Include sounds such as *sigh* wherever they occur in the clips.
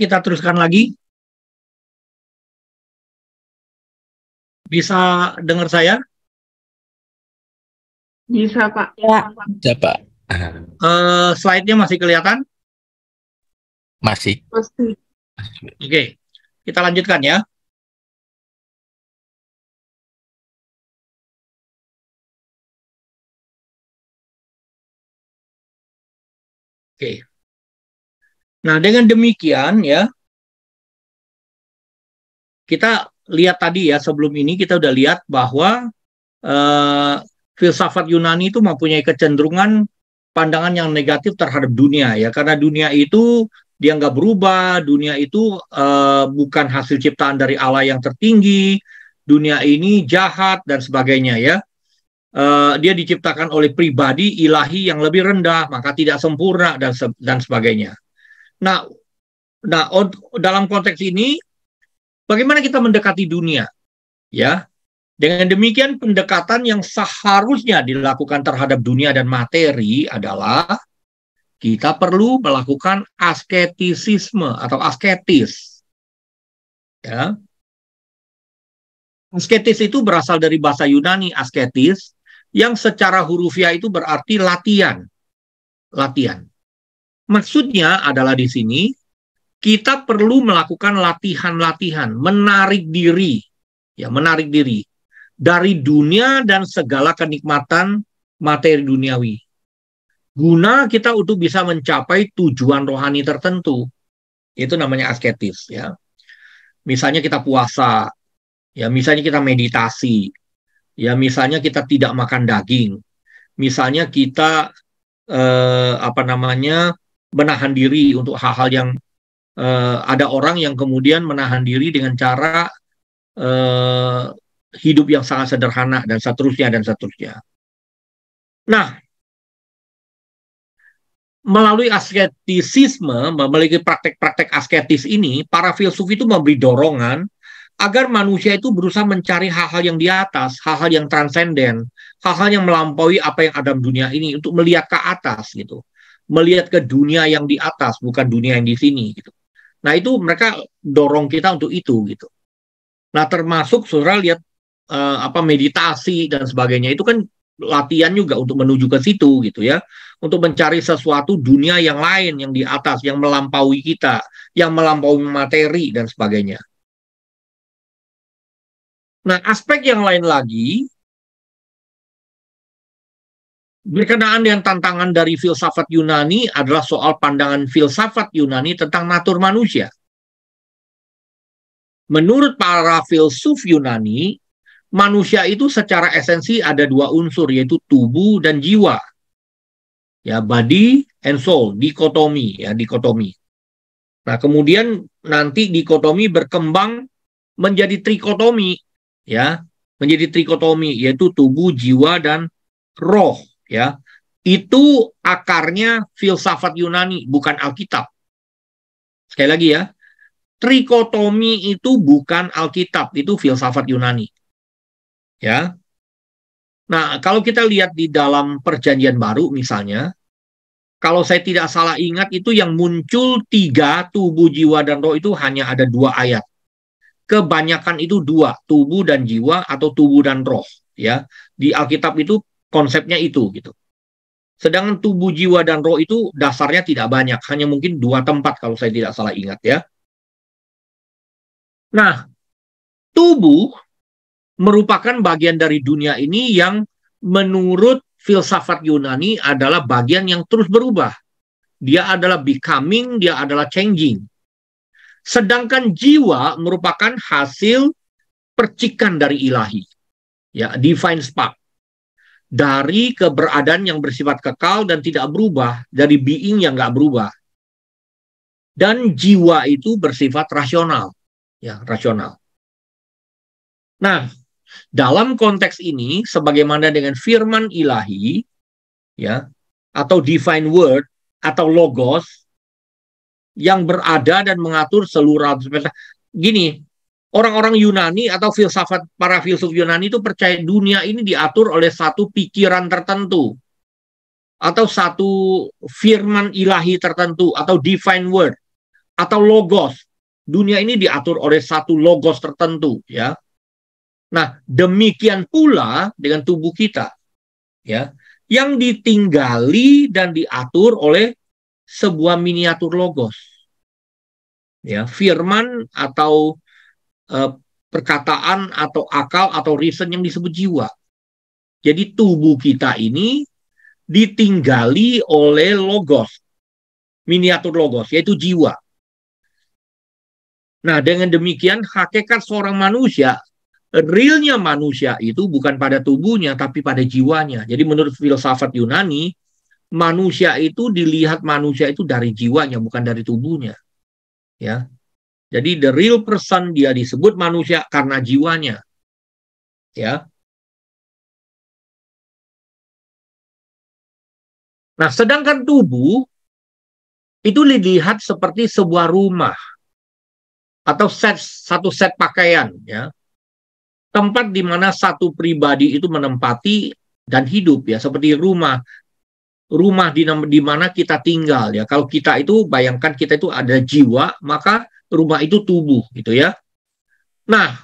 kita teruskan lagi. Bisa dengar saya? Bisa, Pak. Ya, bisa, Pak. Uh, slide-nya masih kelihatan? Masih. Oke, okay. kita lanjutkan ya. Oke, okay. Nah, dengan demikian ya kita lihat tadi ya sebelum ini kita udah lihat bahwa eh, filsafat Yunani itu mempunyai kecenderungan pandangan yang negatif terhadap dunia ya karena dunia itu dia nggak berubah, dunia itu eh, bukan hasil ciptaan dari Allah yang tertinggi, dunia ini jahat dan sebagainya ya. Uh, dia diciptakan oleh pribadi ilahi yang lebih rendah, maka tidak sempurna dan se dan sebagainya. Nah, nah dalam konteks ini bagaimana kita mendekati dunia? Ya. Dengan demikian pendekatan yang seharusnya dilakukan terhadap dunia dan materi adalah kita perlu melakukan asketisisme atau asketis. Ya. Asketis itu berasal dari bahasa Yunani asketis yang secara hurufiah itu berarti latihan. Latihan. Maksudnya adalah di sini kita perlu melakukan latihan-latihan, menarik diri, ya menarik diri dari dunia dan segala kenikmatan materi duniawi. Guna kita untuk bisa mencapai tujuan rohani tertentu. Itu namanya asketis ya. Misalnya kita puasa, ya misalnya kita meditasi, ya misalnya kita tidak makan daging, misalnya kita eh, apa namanya menahan diri untuk hal-hal yang uh, ada orang yang kemudian menahan diri dengan cara uh, hidup yang sangat sederhana dan seterusnya dan seterusnya. Nah, melalui asketisisme, memiliki praktek-praktek asketis ini, para filsuf itu memberi dorongan agar manusia itu berusaha mencari hal-hal yang di atas, hal-hal yang transenden, hal-hal yang melampaui apa yang ada di dunia ini untuk melihat ke atas gitu melihat ke dunia yang di atas, bukan dunia yang di sini gitu. Nah, itu mereka dorong kita untuk itu gitu. Nah, termasuk Saudara lihat uh, apa meditasi dan sebagainya itu kan latihan juga untuk menuju ke situ gitu ya untuk mencari sesuatu dunia yang lain yang di atas yang melampaui kita yang melampaui materi dan sebagainya nah aspek yang lain lagi Berkenaan dengan tantangan dari filsafat Yunani adalah soal pandangan filsafat Yunani tentang natur manusia. Menurut para filsuf Yunani, manusia itu secara esensi ada dua unsur yaitu tubuh dan jiwa. Ya, body and soul, dikotomi ya, dikotomi. Nah, kemudian nanti dikotomi berkembang menjadi trikotomi ya, menjadi trikotomi yaitu tubuh, jiwa dan roh ya itu akarnya filsafat Yunani bukan Alkitab sekali lagi ya trikotomi itu bukan Alkitab itu filsafat Yunani ya nah kalau kita lihat di dalam perjanjian baru misalnya kalau saya tidak salah ingat itu yang muncul tiga tubuh jiwa dan roh itu hanya ada dua ayat kebanyakan itu dua tubuh dan jiwa atau tubuh dan roh ya di Alkitab itu konsepnya itu gitu. Sedangkan tubuh, jiwa, dan roh itu dasarnya tidak banyak, hanya mungkin dua tempat kalau saya tidak salah ingat ya. Nah, tubuh merupakan bagian dari dunia ini yang menurut filsafat Yunani adalah bagian yang terus berubah. Dia adalah becoming, dia adalah changing. Sedangkan jiwa merupakan hasil percikan dari ilahi. Ya, divine spark dari keberadaan yang bersifat kekal dan tidak berubah, dari being yang nggak berubah. Dan jiwa itu bersifat rasional, ya rasional. Nah, dalam konteks ini, sebagaimana dengan firman ilahi, ya atau divine word atau logos yang berada dan mengatur seluruh alam semesta. Gini, orang-orang Yunani atau filsafat para filsuf Yunani itu percaya dunia ini diatur oleh satu pikiran tertentu atau satu firman ilahi tertentu atau divine word atau logos. Dunia ini diatur oleh satu logos tertentu ya. Nah, demikian pula dengan tubuh kita ya yang ditinggali dan diatur oleh sebuah miniatur logos. Ya, firman atau Eh, perkataan atau akal atau reason yang disebut jiwa. Jadi tubuh kita ini ditinggali oleh logos, miniatur logos, yaitu jiwa. Nah, dengan demikian hakikat seorang manusia, realnya manusia itu bukan pada tubuhnya, tapi pada jiwanya. Jadi menurut filsafat Yunani, manusia itu dilihat manusia itu dari jiwanya, bukan dari tubuhnya. Ya, jadi the real person dia disebut manusia karena jiwanya. Ya. Nah, sedangkan tubuh itu dilihat seperti sebuah rumah atau set satu set pakaian ya. Tempat di mana satu pribadi itu menempati dan hidup ya seperti rumah rumah di, di mana kita tinggal ya. Kalau kita itu bayangkan kita itu ada jiwa, maka rumah itu tubuh gitu ya. Nah,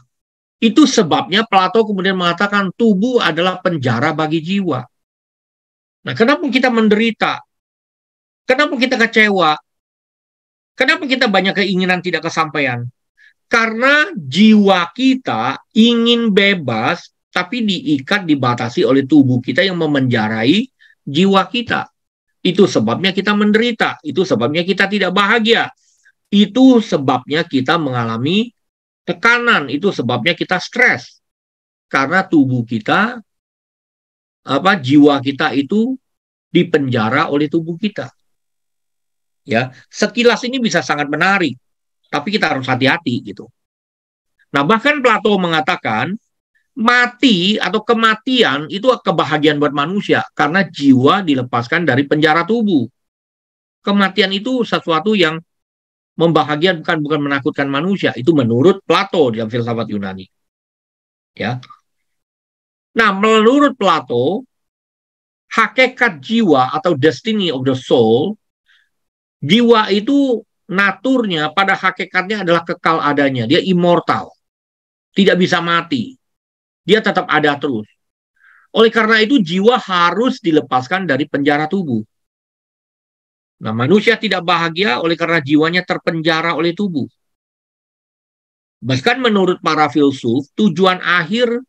itu sebabnya Plato kemudian mengatakan tubuh adalah penjara bagi jiwa. Nah, kenapa kita menderita? Kenapa kita kecewa? Kenapa kita banyak keinginan tidak kesampaian? Karena jiwa kita ingin bebas, tapi diikat, dibatasi oleh tubuh kita yang memenjarai jiwa kita. Itu sebabnya kita menderita, itu sebabnya kita tidak bahagia, itu sebabnya kita mengalami tekanan, itu sebabnya kita stres. Karena tubuh kita apa jiwa kita itu dipenjara oleh tubuh kita. Ya, sekilas ini bisa sangat menarik, tapi kita harus hati-hati gitu. Nah, bahkan Plato mengatakan mati atau kematian itu kebahagiaan buat manusia karena jiwa dilepaskan dari penjara tubuh. Kematian itu sesuatu yang membahagiakan bukan bukan menakutkan manusia itu menurut Plato dalam filsafat Yunani. Ya. Nah, menurut Plato, hakikat jiwa atau destiny of the soul, jiwa itu naturnya pada hakikatnya adalah kekal adanya, dia immortal. Tidak bisa mati. Dia tetap ada terus. Oleh karena itu jiwa harus dilepaskan dari penjara tubuh. Nah, manusia tidak bahagia oleh karena jiwanya terpenjara oleh tubuh. Bahkan menurut para filsuf, tujuan akhir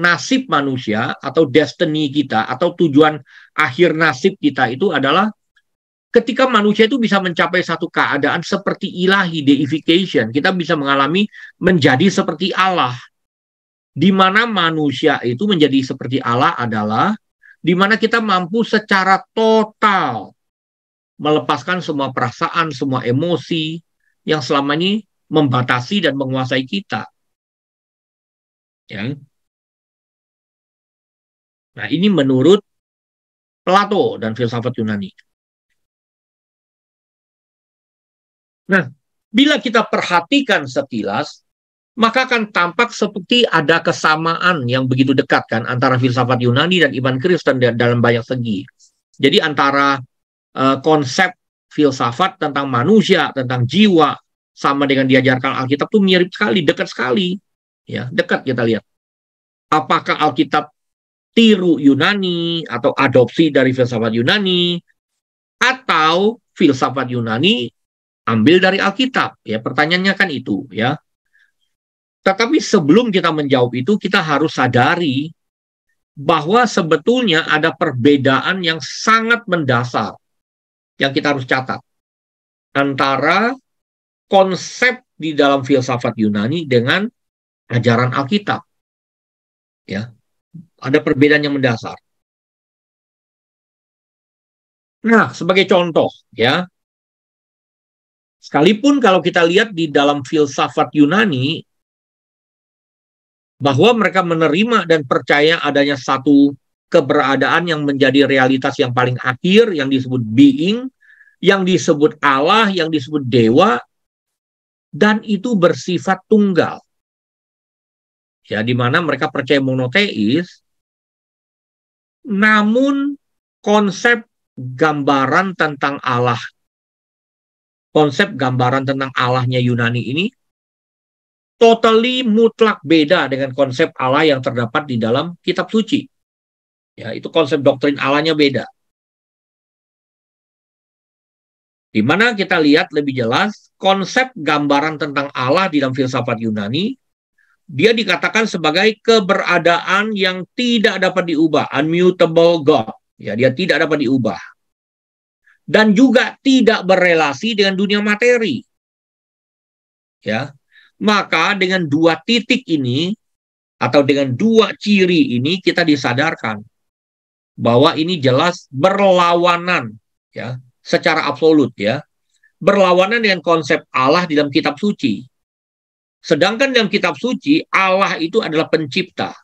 nasib manusia atau destiny kita atau tujuan akhir nasib kita itu adalah ketika manusia itu bisa mencapai satu keadaan seperti ilahi deification, kita bisa mengalami menjadi seperti Allah. Di mana manusia itu menjadi seperti Allah adalah di mana kita mampu secara total melepaskan semua perasaan, semua emosi yang selama ini membatasi dan menguasai kita. Ya. Nah, ini menurut Plato dan filsafat Yunani. Nah, bila kita perhatikan sekilas, maka akan tampak seperti ada kesamaan yang begitu dekat kan antara filsafat Yunani dan iman Kristen dalam banyak segi. Jadi antara Eh, konsep filsafat tentang manusia, tentang jiwa sama dengan diajarkan Alkitab tuh mirip sekali, dekat sekali. Ya, dekat kita lihat. Apakah Alkitab tiru Yunani atau adopsi dari filsafat Yunani atau filsafat Yunani ambil dari Alkitab? Ya, pertanyaannya kan itu, ya. Tetapi sebelum kita menjawab itu, kita harus sadari bahwa sebetulnya ada perbedaan yang sangat mendasar yang kita harus catat antara konsep di dalam filsafat Yunani dengan ajaran Alkitab. Ya. Ada perbedaan yang mendasar. Nah, sebagai contoh ya. Sekalipun kalau kita lihat di dalam filsafat Yunani bahwa mereka menerima dan percaya adanya satu keberadaan yang menjadi realitas yang paling akhir, yang disebut being, yang disebut Allah, yang disebut dewa, dan itu bersifat tunggal. Ya, di mana mereka percaya monoteis, namun konsep gambaran tentang Allah, konsep gambaran tentang Allahnya Yunani ini totally mutlak beda dengan konsep Allah yang terdapat di dalam kitab suci. Ya, itu konsep doktrin Allahnya beda. Di mana kita lihat lebih jelas konsep gambaran tentang Allah di dalam filsafat Yunani, dia dikatakan sebagai keberadaan yang tidak dapat diubah, unmutable God. Ya, dia tidak dapat diubah. Dan juga tidak berrelasi dengan dunia materi. Ya. Maka dengan dua titik ini atau dengan dua ciri ini kita disadarkan bahwa ini jelas berlawanan ya secara absolut ya berlawanan dengan konsep Allah di dalam kitab suci. Sedangkan dalam kitab suci Allah itu adalah pencipta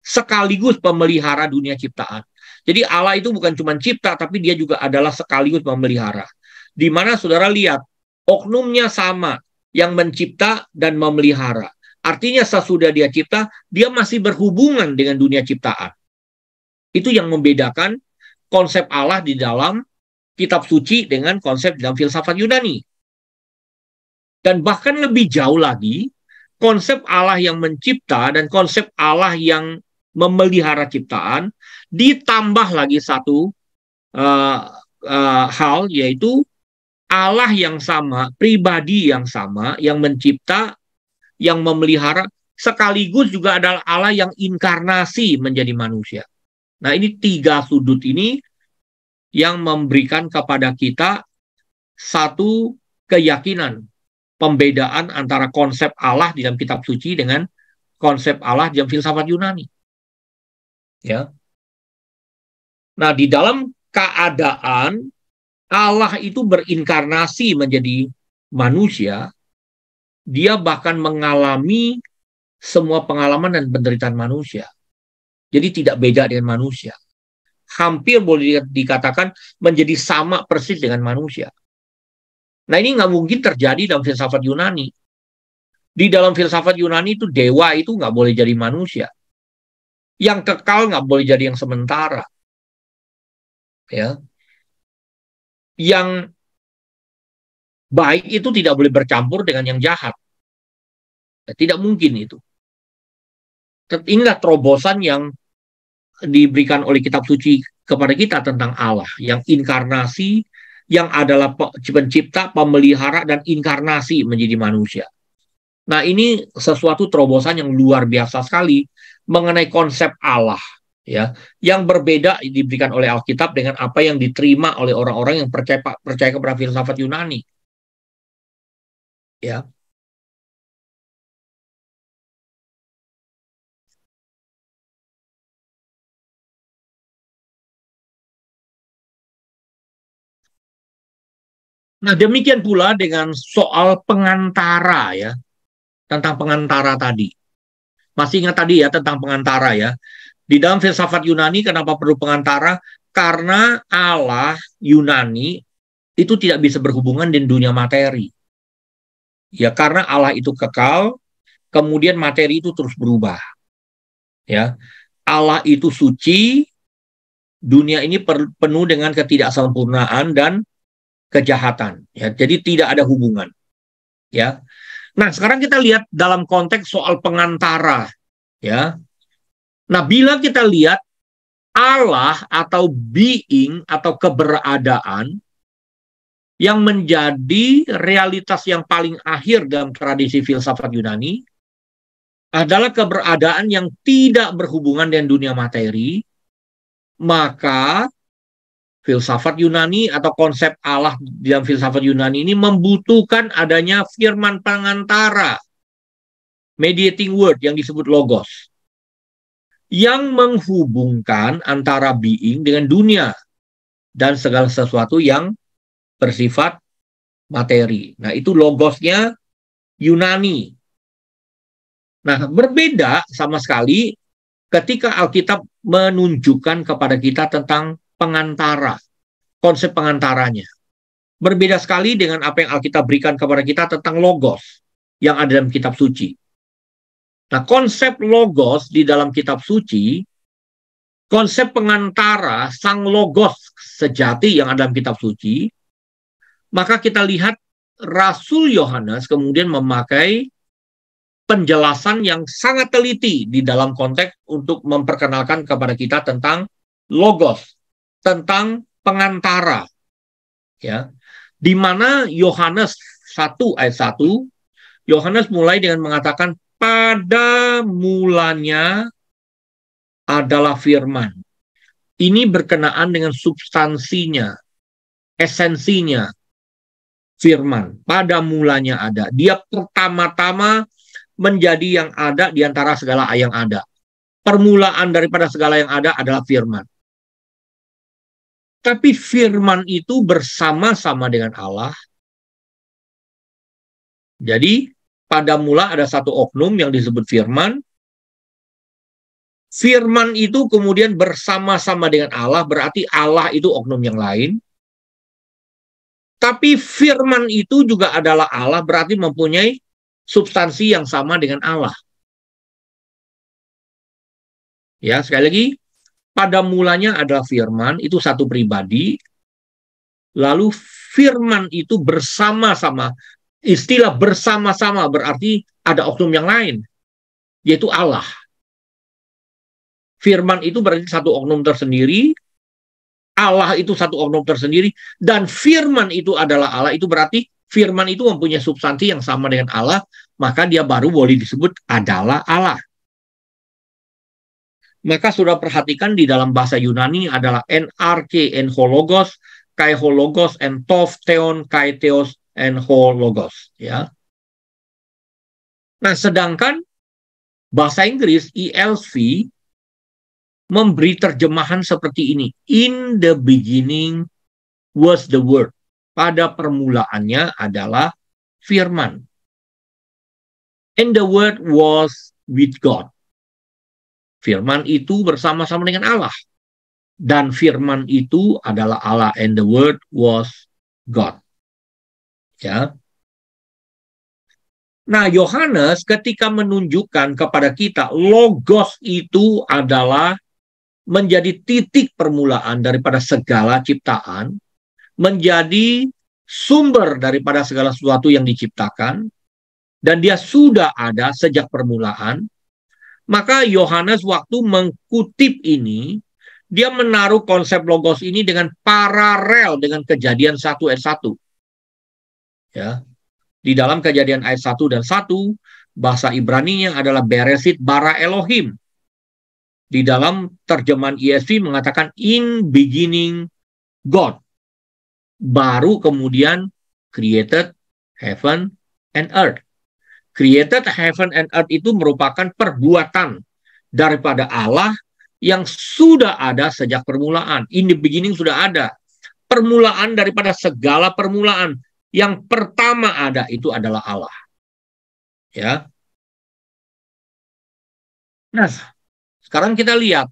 sekaligus pemelihara dunia ciptaan. Jadi Allah itu bukan cuma cipta tapi dia juga adalah sekaligus pemelihara. Di mana saudara lihat oknumnya sama yang mencipta dan memelihara. Artinya sesudah dia cipta, dia masih berhubungan dengan dunia ciptaan. Itu yang membedakan konsep Allah di dalam kitab suci dengan konsep dalam filsafat Yunani. Dan bahkan lebih jauh lagi, konsep Allah yang mencipta dan konsep Allah yang memelihara ciptaan ditambah lagi satu uh, uh, hal yaitu Allah yang sama, pribadi yang sama, yang mencipta, yang memelihara, sekaligus juga adalah Allah yang inkarnasi menjadi manusia. Nah, ini tiga sudut ini yang memberikan kepada kita satu keyakinan pembedaan antara konsep Allah di dalam kitab suci dengan konsep Allah di dalam filsafat Yunani. Ya. Nah, di dalam keadaan Allah itu berinkarnasi menjadi manusia, dia bahkan mengalami semua pengalaman dan penderitaan manusia. Jadi tidak beda dengan manusia. Hampir boleh dikatakan menjadi sama persis dengan manusia. Nah ini nggak mungkin terjadi dalam filsafat Yunani. Di dalam filsafat Yunani itu dewa itu nggak boleh jadi manusia. Yang kekal nggak boleh jadi yang sementara. Ya, yang baik itu tidak boleh bercampur dengan yang jahat. Ya, tidak mungkin itu. Inilah terobosan yang diberikan oleh kitab suci kepada kita tentang Allah yang inkarnasi yang adalah pencipta, pemelihara dan inkarnasi menjadi manusia. Nah, ini sesuatu terobosan yang luar biasa sekali mengenai konsep Allah ya, yang berbeda diberikan oleh Alkitab dengan apa yang diterima oleh orang-orang yang percaya percaya kepada filsafat Yunani. Ya. Nah, demikian pula dengan soal pengantara ya. Tentang pengantara tadi. Masih ingat tadi ya tentang pengantara ya. Di dalam filsafat Yunani kenapa perlu pengantara? Karena Allah Yunani itu tidak bisa berhubungan dengan dunia materi. Ya, karena Allah itu kekal, kemudian materi itu terus berubah. Ya. Allah itu suci, dunia ini penuh dengan ketidaksempurnaan dan kejahatan ya. Jadi tidak ada hubungan. Ya. Nah, sekarang kita lihat dalam konteks soal pengantara ya. Nah, bila kita lihat Allah atau being atau keberadaan yang menjadi realitas yang paling akhir dalam tradisi filsafat Yunani adalah keberadaan yang tidak berhubungan dengan dunia materi, maka filsafat Yunani atau konsep Allah dalam filsafat Yunani ini membutuhkan adanya firman pengantara mediating word yang disebut logos yang menghubungkan antara being dengan dunia dan segala sesuatu yang bersifat materi. Nah, itu logosnya Yunani. Nah, berbeda sama sekali ketika Alkitab menunjukkan kepada kita tentang pengantara, konsep pengantaranya. Berbeda sekali dengan apa yang Alkitab berikan kepada kita tentang logos yang ada dalam kitab suci. Nah, konsep logos di dalam kitab suci, konsep pengantara sang logos sejati yang ada dalam kitab suci, maka kita lihat Rasul Yohanes kemudian memakai penjelasan yang sangat teliti di dalam konteks untuk memperkenalkan kepada kita tentang logos tentang pengantara. Ya. Di mana Yohanes 1 ayat 1, Yohanes mulai dengan mengatakan pada mulanya adalah firman. Ini berkenaan dengan substansinya, esensinya firman. Pada mulanya ada. Dia pertama-tama menjadi yang ada di antara segala yang ada. Permulaan daripada segala yang ada adalah firman. Tapi firman itu bersama-sama dengan Allah. Jadi pada mula ada satu oknum yang disebut firman. Firman itu kemudian bersama-sama dengan Allah, berarti Allah itu oknum yang lain. Tapi firman itu juga adalah Allah, berarti mempunyai substansi yang sama dengan Allah. Ya, sekali lagi, pada mulanya adalah firman, itu satu pribadi. Lalu firman itu bersama-sama, istilah bersama-sama berarti ada oknum yang lain, yaitu Allah. Firman itu berarti satu oknum tersendiri, Allah itu satu oknum tersendiri, dan firman itu adalah Allah, itu berarti firman itu mempunyai substansi yang sama dengan Allah, maka dia baru boleh disebut adalah Allah. Mereka sudah perhatikan di dalam bahasa Yunani adalah NRK en hologos, kai hologos and tof teon kai teos and hologos ya. Nah, sedangkan bahasa Inggris ELV memberi terjemahan seperti ini. In the beginning was the word. Pada permulaannya adalah firman. And the word was with God. Firman itu bersama-sama dengan Allah. Dan firman itu adalah Allah and the word was God. Ya. Nah, Yohanes ketika menunjukkan kepada kita logos itu adalah menjadi titik permulaan daripada segala ciptaan, menjadi sumber daripada segala sesuatu yang diciptakan, dan dia sudah ada sejak permulaan, maka Yohanes waktu mengkutip ini, dia menaruh konsep logos ini dengan paralel dengan kejadian 1 ayat 1. Ya. Di dalam kejadian ayat 1 dan 1, bahasa Ibrani yang adalah beresit bara Elohim. Di dalam terjemahan ESV mengatakan in beginning God. Baru kemudian created heaven and earth. Created heaven and earth itu merupakan perbuatan daripada Allah yang sudah ada sejak permulaan. In the beginning sudah ada. Permulaan daripada segala permulaan. Yang pertama ada itu adalah Allah. Ya. Nah, sekarang kita lihat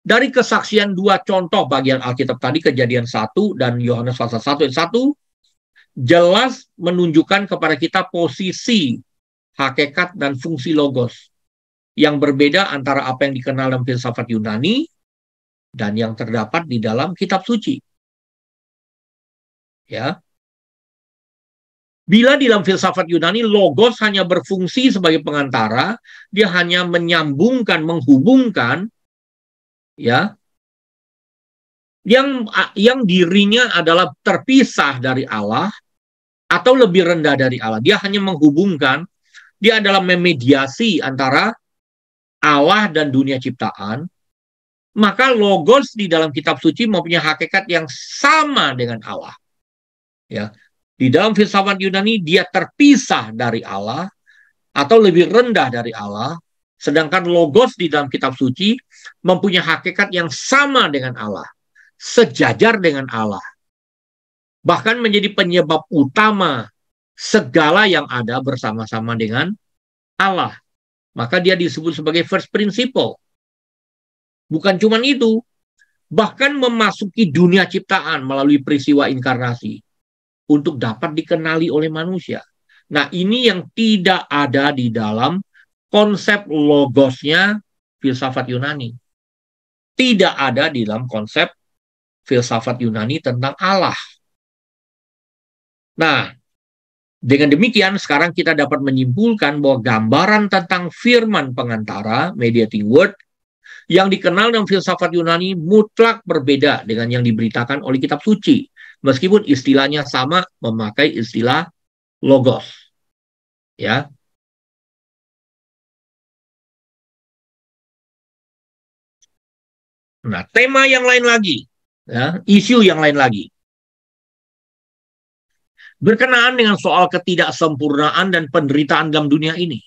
dari kesaksian dua contoh bagian Alkitab tadi kejadian 1 dan Yohanes pasal 1 ayat 1 jelas menunjukkan kepada kita posisi hakikat dan fungsi logos yang berbeda antara apa yang dikenal dalam filsafat Yunani dan yang terdapat di dalam kitab suci. Ya. Bila di dalam filsafat Yunani logos hanya berfungsi sebagai pengantara, dia hanya menyambungkan, menghubungkan ya. Yang yang dirinya adalah terpisah dari Allah atau lebih rendah dari Allah. Dia hanya menghubungkan dia adalah memediasi antara Allah dan dunia ciptaan. Maka logos di dalam kitab suci mempunyai hakikat yang sama dengan Allah. Ya. Di dalam filsafat Yunani dia terpisah dari Allah atau lebih rendah dari Allah, sedangkan logos di dalam kitab suci mempunyai hakikat yang sama dengan Allah, sejajar dengan Allah bahkan menjadi penyebab utama segala yang ada bersama-sama dengan Allah. Maka dia disebut sebagai first principle. Bukan cuma itu, bahkan memasuki dunia ciptaan melalui peristiwa inkarnasi untuk dapat dikenali oleh manusia. Nah, ini yang tidak ada di dalam konsep logosnya filsafat Yunani. Tidak ada di dalam konsep filsafat Yunani tentang Allah. Nah, dengan demikian, sekarang kita dapat menyimpulkan bahwa gambaran tentang firman pengantara, mediating word, yang dikenal dalam filsafat Yunani mutlak berbeda dengan yang diberitakan oleh kitab suci. Meskipun istilahnya sama memakai istilah logos. Ya. Nah, tema yang lain lagi, ya, isu yang lain lagi berkenaan dengan soal ketidaksempurnaan dan penderitaan dalam dunia ini.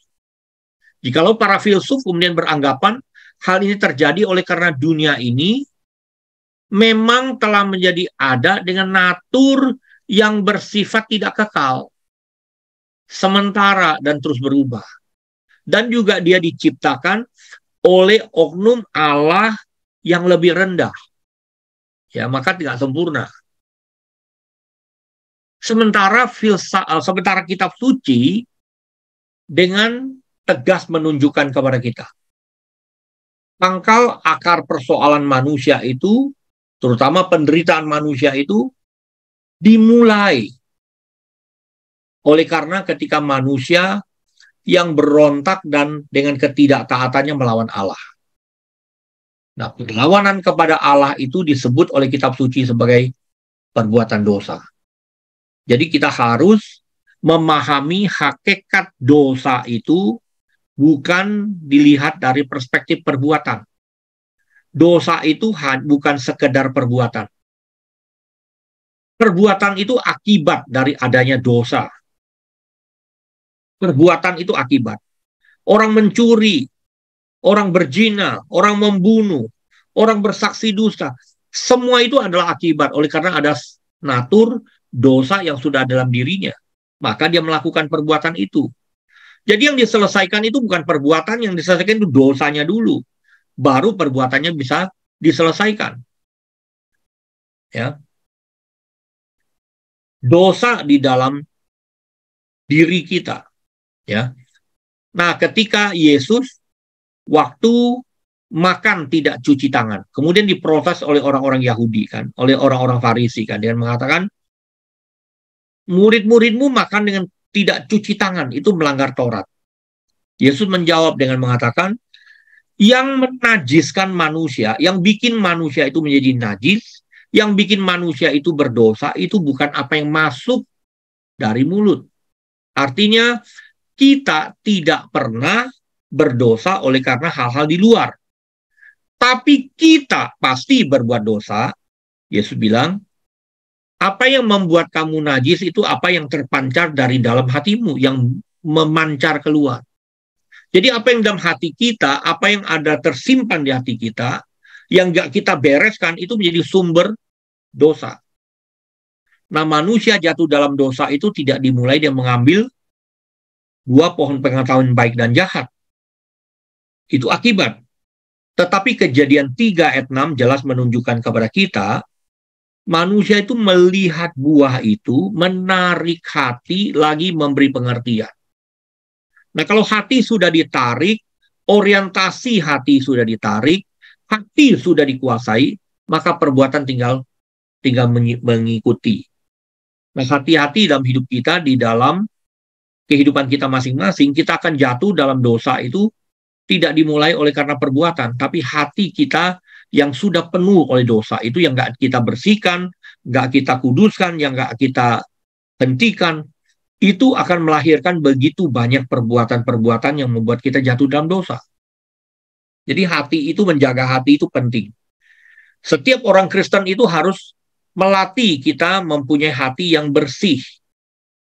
Jikalau para filsuf kemudian beranggapan hal ini terjadi oleh karena dunia ini memang telah menjadi ada dengan natur yang bersifat tidak kekal, sementara dan terus berubah. Dan juga dia diciptakan oleh oknum Allah yang lebih rendah. Ya, maka tidak sempurna. Sementara filsa, eh, sementara kitab suci dengan tegas menunjukkan kepada kita pangkal akar persoalan manusia itu, terutama penderitaan manusia itu, dimulai oleh karena ketika manusia yang berontak dan dengan ketidaktaatannya melawan Allah. Nah, perlawanan kepada Allah itu disebut oleh kitab suci sebagai perbuatan dosa. Jadi kita harus memahami hakikat dosa itu bukan dilihat dari perspektif perbuatan. Dosa itu bukan sekedar perbuatan. Perbuatan itu akibat dari adanya dosa. Perbuatan itu akibat. Orang mencuri, orang berzina, orang membunuh, orang bersaksi dusta, semua itu adalah akibat oleh karena ada natur, dosa yang sudah dalam dirinya. Maka dia melakukan perbuatan itu. Jadi yang diselesaikan itu bukan perbuatan, yang diselesaikan itu dosanya dulu. Baru perbuatannya bisa diselesaikan. Ya. Dosa di dalam diri kita, ya. Nah, ketika Yesus waktu makan tidak cuci tangan, kemudian diproses oleh orang-orang Yahudi kan, oleh orang-orang Farisi kan, dengan mengatakan murid-muridmu makan dengan tidak cuci tangan, itu melanggar Taurat. Yesus menjawab dengan mengatakan, yang menajiskan manusia, yang bikin manusia itu menjadi najis, yang bikin manusia itu berdosa, itu bukan apa yang masuk dari mulut. Artinya, kita tidak pernah berdosa oleh karena hal-hal di luar. Tapi kita pasti berbuat dosa, Yesus bilang, apa yang membuat kamu najis itu apa yang terpancar dari dalam hatimu yang memancar keluar. Jadi apa yang dalam hati kita, apa yang ada tersimpan di hati kita, yang gak kita bereskan itu menjadi sumber dosa. Nah manusia jatuh dalam dosa itu tidak dimulai dia mengambil dua pohon pengetahuan baik dan jahat. Itu akibat. Tetapi kejadian 3 ayat 6 jelas menunjukkan kepada kita manusia itu melihat buah itu menarik hati lagi memberi pengertian. Nah, kalau hati sudah ditarik, orientasi hati sudah ditarik, hati sudah dikuasai, maka perbuatan tinggal tinggal mengikuti. Nah, hati-hati dalam hidup kita di dalam kehidupan kita masing-masing, kita akan jatuh dalam dosa itu tidak dimulai oleh karena perbuatan, tapi hati kita yang sudah penuh oleh dosa itu yang gak kita bersihkan, gak kita kuduskan, yang nggak kita hentikan, itu akan melahirkan begitu banyak perbuatan-perbuatan yang membuat kita jatuh dalam dosa. Jadi hati itu menjaga hati itu penting. Setiap orang Kristen itu harus melatih kita mempunyai hati yang bersih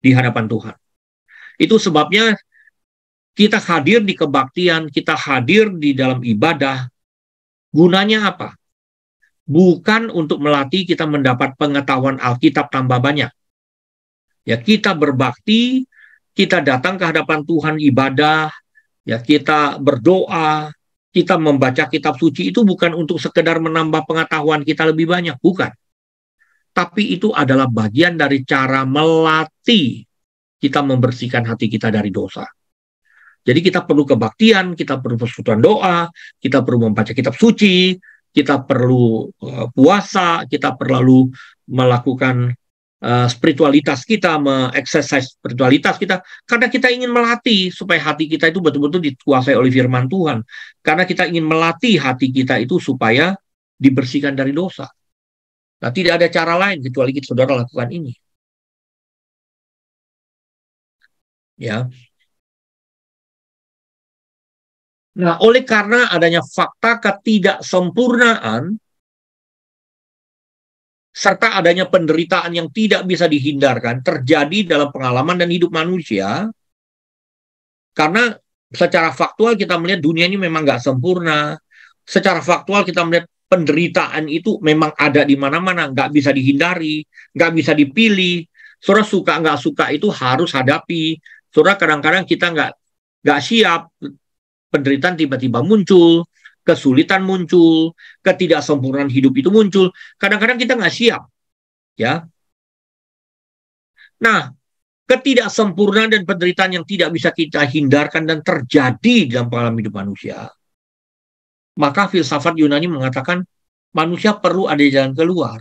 di hadapan Tuhan. Itu sebabnya kita hadir di kebaktian, kita hadir di dalam ibadah, Gunanya apa? Bukan untuk melatih kita mendapat pengetahuan Alkitab tambah banyak. Ya, kita berbakti, kita datang ke hadapan Tuhan ibadah, ya kita berdoa, kita membaca kitab suci itu bukan untuk sekedar menambah pengetahuan kita lebih banyak, bukan. Tapi itu adalah bagian dari cara melatih kita membersihkan hati kita dari dosa. Jadi kita perlu kebaktian, kita perlu persekutuan doa, kita perlu membaca kitab suci, kita perlu uh, puasa, kita perlu melakukan uh, spiritualitas kita, mengeksersis spiritualitas kita, karena kita ingin melatih supaya hati kita itu betul-betul dikuasai oleh firman Tuhan. Karena kita ingin melatih hati kita itu supaya dibersihkan dari dosa. Nah, tidak ada cara lain kecuali kita saudara lakukan ini. Ya, Nah, oleh karena adanya fakta ketidaksempurnaan serta adanya penderitaan yang tidak bisa dihindarkan terjadi dalam pengalaman dan hidup manusia karena secara faktual kita melihat dunia ini memang nggak sempurna secara faktual kita melihat penderitaan itu memang ada di mana-mana nggak bisa dihindari nggak bisa dipilih Surah suka nggak suka itu harus hadapi Surah kadang-kadang kita nggak nggak siap penderitaan tiba-tiba muncul, kesulitan muncul, ketidaksempurnaan hidup itu muncul. Kadang-kadang kita nggak siap, ya. Nah, ketidaksempurnaan dan penderitaan yang tidak bisa kita hindarkan dan terjadi dalam pengalaman hidup manusia. Maka filsafat Yunani mengatakan manusia perlu ada jalan keluar.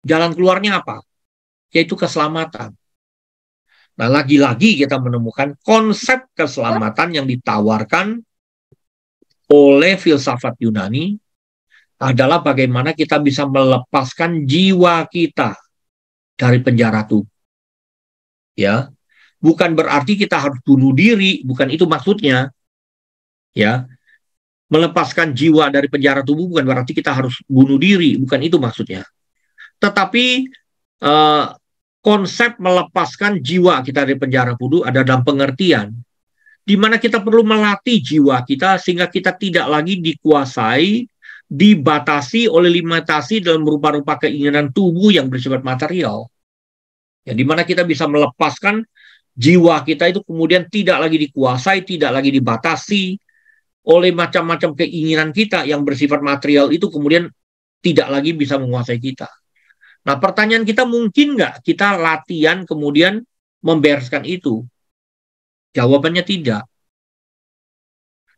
Jalan keluarnya apa? Yaitu keselamatan. Nah, lagi-lagi kita menemukan konsep keselamatan yang ditawarkan oleh filsafat Yunani adalah bagaimana kita bisa melepaskan jiwa kita dari penjara tubuh. Ya. Bukan berarti kita harus bunuh diri, bukan itu maksudnya. Ya. Melepaskan jiwa dari penjara tubuh bukan berarti kita harus bunuh diri, bukan itu maksudnya. Tetapi uh, konsep melepaskan jiwa kita dari penjara kudu ada dalam pengertian di mana kita perlu melatih jiwa kita sehingga kita tidak lagi dikuasai, dibatasi oleh limitasi dalam rupa-rupa keinginan tubuh yang bersifat material. Ya, di mana kita bisa melepaskan jiwa kita itu kemudian tidak lagi dikuasai, tidak lagi dibatasi oleh macam-macam keinginan kita yang bersifat material itu kemudian tidak lagi bisa menguasai kita. Nah, pertanyaan kita mungkin nggak kita latihan kemudian membereskan itu? Jawabannya tidak.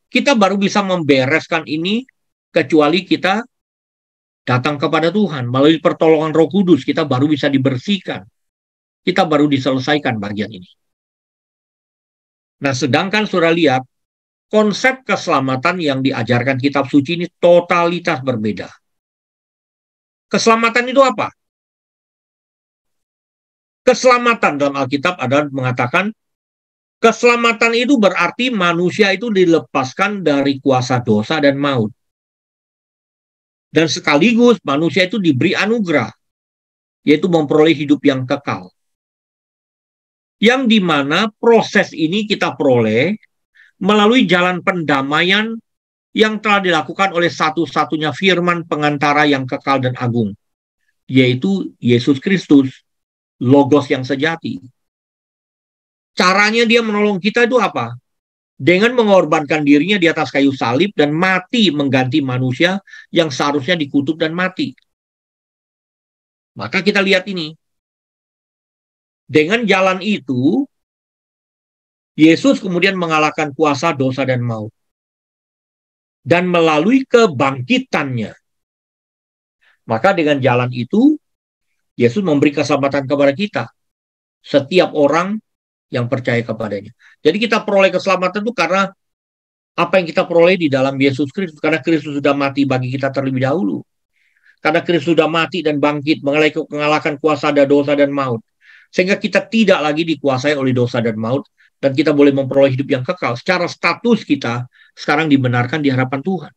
Kita baru bisa membereskan ini kecuali kita datang kepada Tuhan melalui pertolongan Roh Kudus kita baru bisa dibersihkan. Kita baru diselesaikan bagian ini. Nah, sedangkan sudah lihat konsep keselamatan yang diajarkan kitab suci ini totalitas berbeda. Keselamatan itu apa? Keselamatan dalam Alkitab adalah mengatakan keselamatan itu berarti manusia itu dilepaskan dari kuasa dosa dan maut. Dan sekaligus manusia itu diberi anugerah, yaitu memperoleh hidup yang kekal. Yang dimana proses ini kita peroleh melalui jalan pendamaian yang telah dilakukan oleh satu-satunya firman pengantara yang kekal dan agung, yaitu Yesus Kristus logos yang sejati. Caranya dia menolong kita itu apa? Dengan mengorbankan dirinya di atas kayu salib dan mati mengganti manusia yang seharusnya dikutuk dan mati. Maka kita lihat ini. Dengan jalan itu, Yesus kemudian mengalahkan kuasa dosa dan maut. Dan melalui kebangkitannya. Maka dengan jalan itu, Yesus memberi keselamatan kepada kita. Setiap orang yang percaya kepadanya. Jadi kita peroleh keselamatan itu karena apa yang kita peroleh di dalam Yesus Kristus. Karena Kristus sudah mati bagi kita terlebih dahulu. Karena Kristus sudah mati dan bangkit mengalahkan kuasa dan dosa dan maut. Sehingga kita tidak lagi dikuasai oleh dosa dan maut. Dan kita boleh memperoleh hidup yang kekal. Secara status kita sekarang dibenarkan di hadapan Tuhan.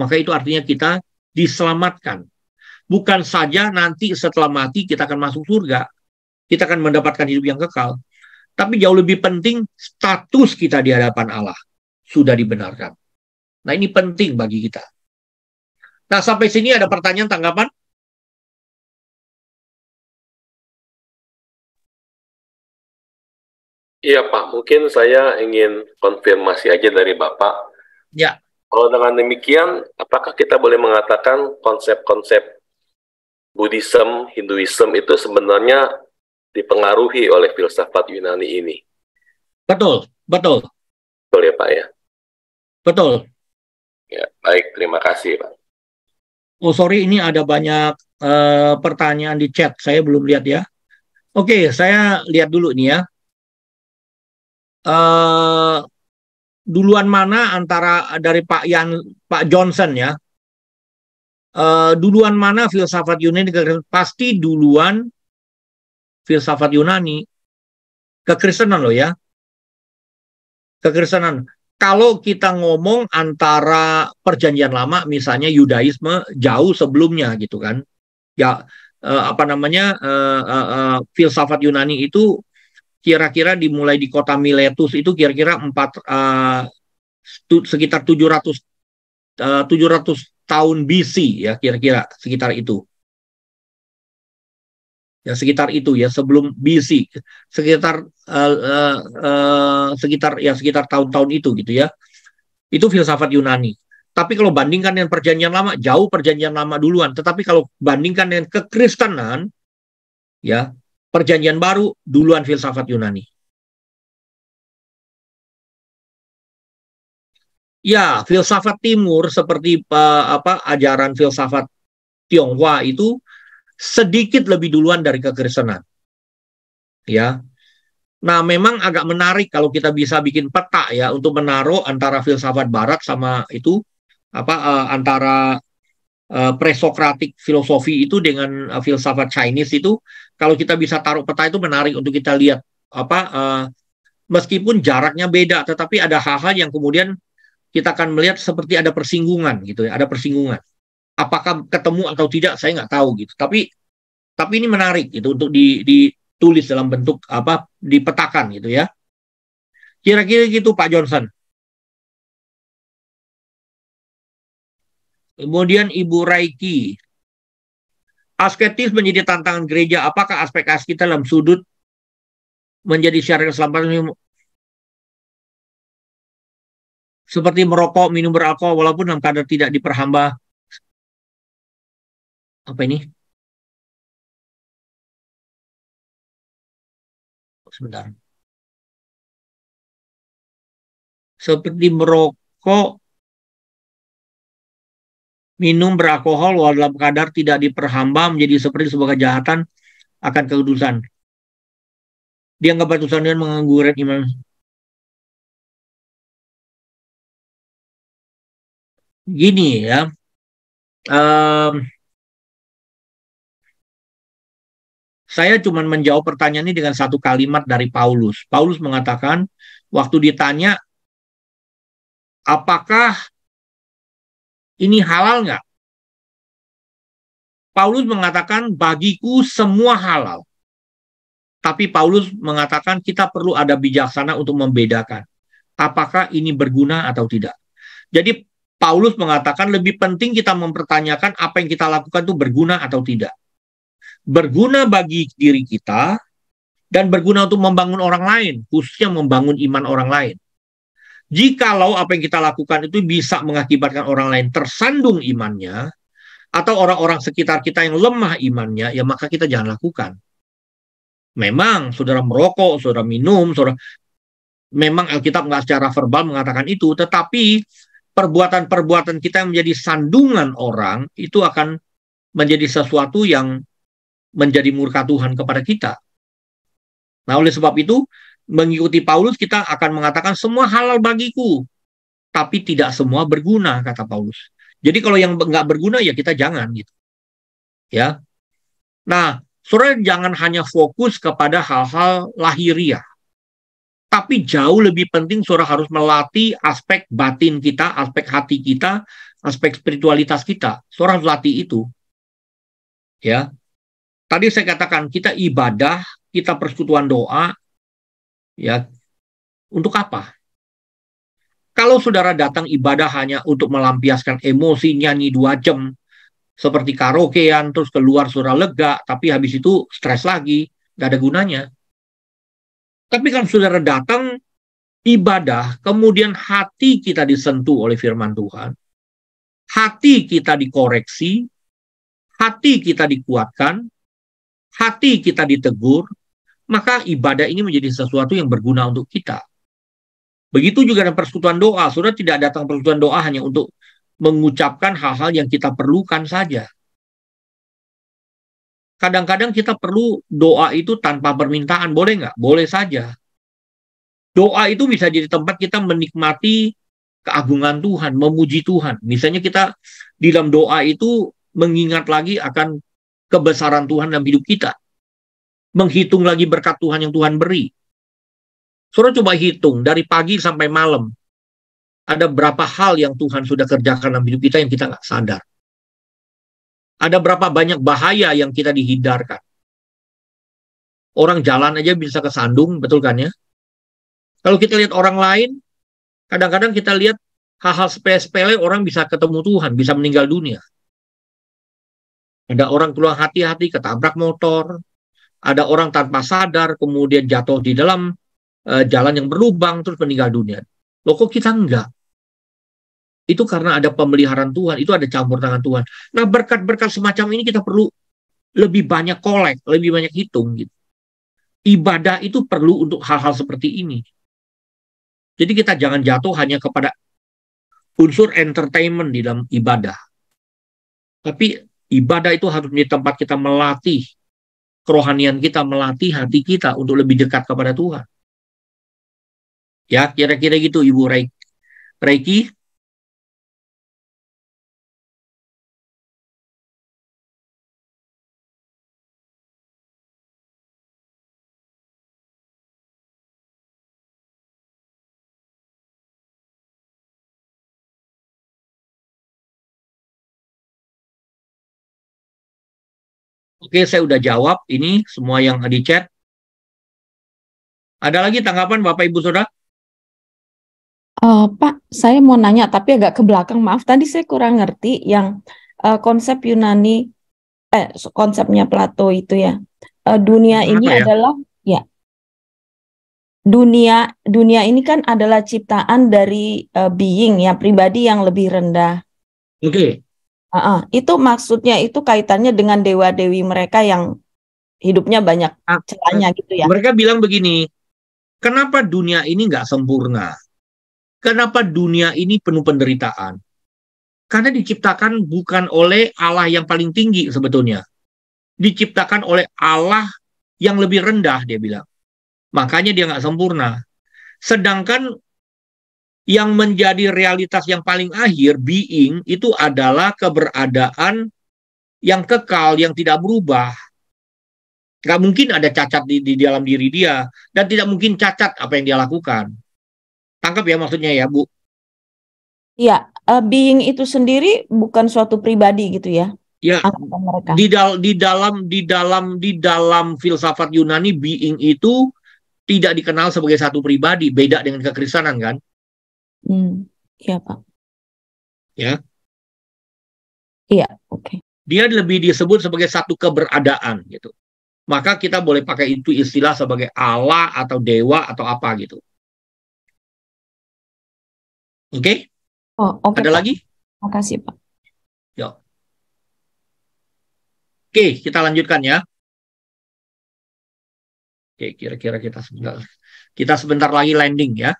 Maka itu artinya kita diselamatkan bukan saja nanti setelah mati kita akan masuk surga, kita akan mendapatkan hidup yang kekal, tapi jauh lebih penting status kita di hadapan Allah sudah dibenarkan. Nah, ini penting bagi kita. Nah, sampai sini ada pertanyaan tanggapan? Iya Pak, mungkin saya ingin konfirmasi aja dari Bapak. Ya. Kalau dengan demikian, apakah kita boleh mengatakan konsep-konsep Buddhism, Hinduism itu sebenarnya dipengaruhi oleh filsafat Yunani ini. Betul, betul. Betul ya Pak ya? Betul. Ya, baik, terima kasih Pak. Oh sorry, ini ada banyak uh, pertanyaan di chat, saya belum lihat ya. Oke, saya lihat dulu nih ya. Uh, duluan mana antara dari Pak Yan, Pak Johnson ya, Eh, duluan mana filsafat Yunani pasti duluan filsafat Yunani kekristenan loh ya kekristenan kalau kita ngomong antara perjanjian lama misalnya Yudaisme jauh sebelumnya gitu kan ya eh, apa namanya eh, eh, eh filsafat Yunani itu kira-kira dimulai di kota Miletus itu kira-kira empat eh, sekitar 700 700 eh, tahun BC ya kira-kira sekitar itu. Ya sekitar itu ya sebelum BC sekitar uh, uh, uh, sekitar ya sekitar tahun-tahun itu gitu ya. Itu filsafat Yunani. Tapi kalau bandingkan dengan perjanjian lama, jauh perjanjian lama duluan. Tetapi kalau bandingkan dengan kekristenan, ya perjanjian baru duluan filsafat Yunani. Ya, filsafat timur seperti uh, apa ajaran filsafat Tionghoa itu sedikit lebih duluan dari kekristenan. Ya. Nah, memang agak menarik kalau kita bisa bikin peta ya untuk menaruh antara filsafat barat sama itu apa uh, antara uh, presokratik filosofi itu dengan uh, filsafat Chinese itu kalau kita bisa taruh peta itu menarik untuk kita lihat apa uh, meskipun jaraknya beda tetapi ada hal-hal yang kemudian kita akan melihat seperti ada persinggungan gitu ya, ada persinggungan. Apakah ketemu atau tidak saya nggak tahu gitu. Tapi tapi ini menarik gitu untuk ditulis dalam bentuk apa dipetakan gitu ya. Kira-kira gitu Pak Johnson. Kemudian Ibu Raiki. Asketis menjadi tantangan gereja. Apakah aspek asketis dalam sudut menjadi syarat keselamatan seperti merokok, minum beralkohol walaupun dalam kadar tidak diperhamba apa ini? Oh, sebentar. Seperti merokok, minum beralkohol walaupun dalam kadar tidak diperhamba menjadi seperti sebuah kejahatan akan kekudusan. Dia nggak batu sandungan mengganggu iman gini ya um, saya cuma menjawab pertanyaan ini dengan satu kalimat dari Paulus. Paulus mengatakan waktu ditanya apakah ini halal nggak? Paulus mengatakan bagiku semua halal. Tapi Paulus mengatakan kita perlu ada bijaksana untuk membedakan apakah ini berguna atau tidak. Jadi Paulus mengatakan lebih penting kita mempertanyakan apa yang kita lakukan itu berguna atau tidak. Berguna bagi diri kita dan berguna untuk membangun orang lain, khususnya membangun iman orang lain. Jikalau apa yang kita lakukan itu bisa mengakibatkan orang lain tersandung imannya, atau orang-orang sekitar kita yang lemah imannya, ya maka kita jangan lakukan. Memang saudara merokok, saudara minum, saudara memang Alkitab nggak secara verbal mengatakan itu, tetapi perbuatan-perbuatan kita menjadi sandungan orang itu akan menjadi sesuatu yang menjadi murka Tuhan kepada kita. Nah, oleh sebab itu, mengikuti Paulus kita akan mengatakan semua halal bagiku, tapi tidak semua berguna, kata Paulus. Jadi kalau yang nggak berguna ya kita jangan gitu. Ya. Nah, saudara jangan hanya fokus kepada hal-hal lahiriah. Tapi jauh lebih penting saudara harus melatih aspek batin kita, aspek hati kita, aspek spiritualitas kita. Saudara harus latih itu. Ya. Tadi saya katakan kita ibadah, kita persekutuan doa ya untuk apa? Kalau saudara datang ibadah hanya untuk melampiaskan emosi nyanyi dua jam seperti karaokean terus keluar suara lega tapi habis itu stres lagi gak ada gunanya tapi kalau saudara datang ibadah, kemudian hati kita disentuh oleh firman Tuhan, hati kita dikoreksi, hati kita dikuatkan, hati kita ditegur, maka ibadah ini menjadi sesuatu yang berguna untuk kita. Begitu juga dengan persekutuan doa, sudah tidak datang persekutuan doa hanya untuk mengucapkan hal-hal yang kita perlukan saja kadang-kadang kita perlu doa itu tanpa permintaan, boleh nggak? Boleh saja. Doa itu bisa jadi tempat kita menikmati keagungan Tuhan, memuji Tuhan. Misalnya kita di dalam doa itu mengingat lagi akan kebesaran Tuhan dalam hidup kita. Menghitung lagi berkat Tuhan yang Tuhan beri. Suruh coba hitung dari pagi sampai malam. Ada berapa hal yang Tuhan sudah kerjakan dalam hidup kita yang kita nggak sadar. Ada berapa banyak bahaya yang kita dihindarkan. Orang jalan aja bisa kesandung, betul kan ya? Kalau kita lihat orang lain, kadang-kadang kita lihat hal-hal sepele-sepele orang bisa ketemu Tuhan, bisa meninggal dunia. Ada orang keluar hati-hati ketabrak motor, ada orang tanpa sadar kemudian jatuh di dalam e, jalan yang berlubang terus meninggal dunia. Loh kok kita enggak? Itu karena ada pemeliharaan Tuhan, itu ada campur tangan Tuhan. Nah, berkat-berkat semacam ini kita perlu lebih banyak kolek, lebih banyak hitung gitu. Ibadah itu perlu untuk hal-hal seperti ini. Jadi kita jangan jatuh hanya kepada unsur entertainment di dalam ibadah. Tapi ibadah itu harus menjadi tempat kita melatih kerohanian kita, melatih hati kita untuk lebih dekat kepada Tuhan. Ya, kira-kira gitu Ibu Reiki. Oke, saya udah jawab ini semua yang di chat. Ada lagi tanggapan Bapak Ibu Saudara? Uh, Pak, saya mau nanya tapi agak ke belakang. Maaf, tadi saya kurang ngerti yang uh, konsep Yunani eh konsepnya Plato itu ya. Uh, dunia Kenapa ini ya? adalah ya. Dunia dunia ini kan adalah ciptaan dari uh, being ya, pribadi yang lebih rendah. Oke. Okay. Uh, uh, itu maksudnya itu kaitannya dengan dewa dewi mereka yang hidupnya banyak ah, celahnya eh, gitu ya. Mereka bilang begini, kenapa dunia ini nggak sempurna? Kenapa dunia ini penuh penderitaan? Karena diciptakan bukan oleh Allah yang paling tinggi sebetulnya. Diciptakan oleh Allah yang lebih rendah, dia bilang. Makanya dia nggak sempurna. Sedangkan yang menjadi realitas yang paling akhir, being, itu adalah keberadaan yang kekal, yang tidak berubah. Gak mungkin ada cacat di, di dalam diri dia. Dan tidak mungkin cacat apa yang dia lakukan. Tangkap ya maksudnya ya, Bu? Ya, uh, being itu sendiri bukan suatu pribadi gitu ya? Ya, di, dal di dalam di dalam di dalam filsafat Yunani being itu tidak dikenal sebagai satu pribadi, beda dengan kekristenan kan? Hmm, iya Pak. Ya. Iya, oke. Okay. Dia lebih disebut sebagai satu keberadaan gitu. Maka kita boleh pakai itu istilah sebagai Allah atau dewa atau apa gitu. Oke? Okay? Oh, Okay, Ada Pak. lagi? Makasih, Pak. Yuk. Oke, kita lanjutkan ya. Oke, kira-kira kita sebentar. Kita sebentar lagi landing ya.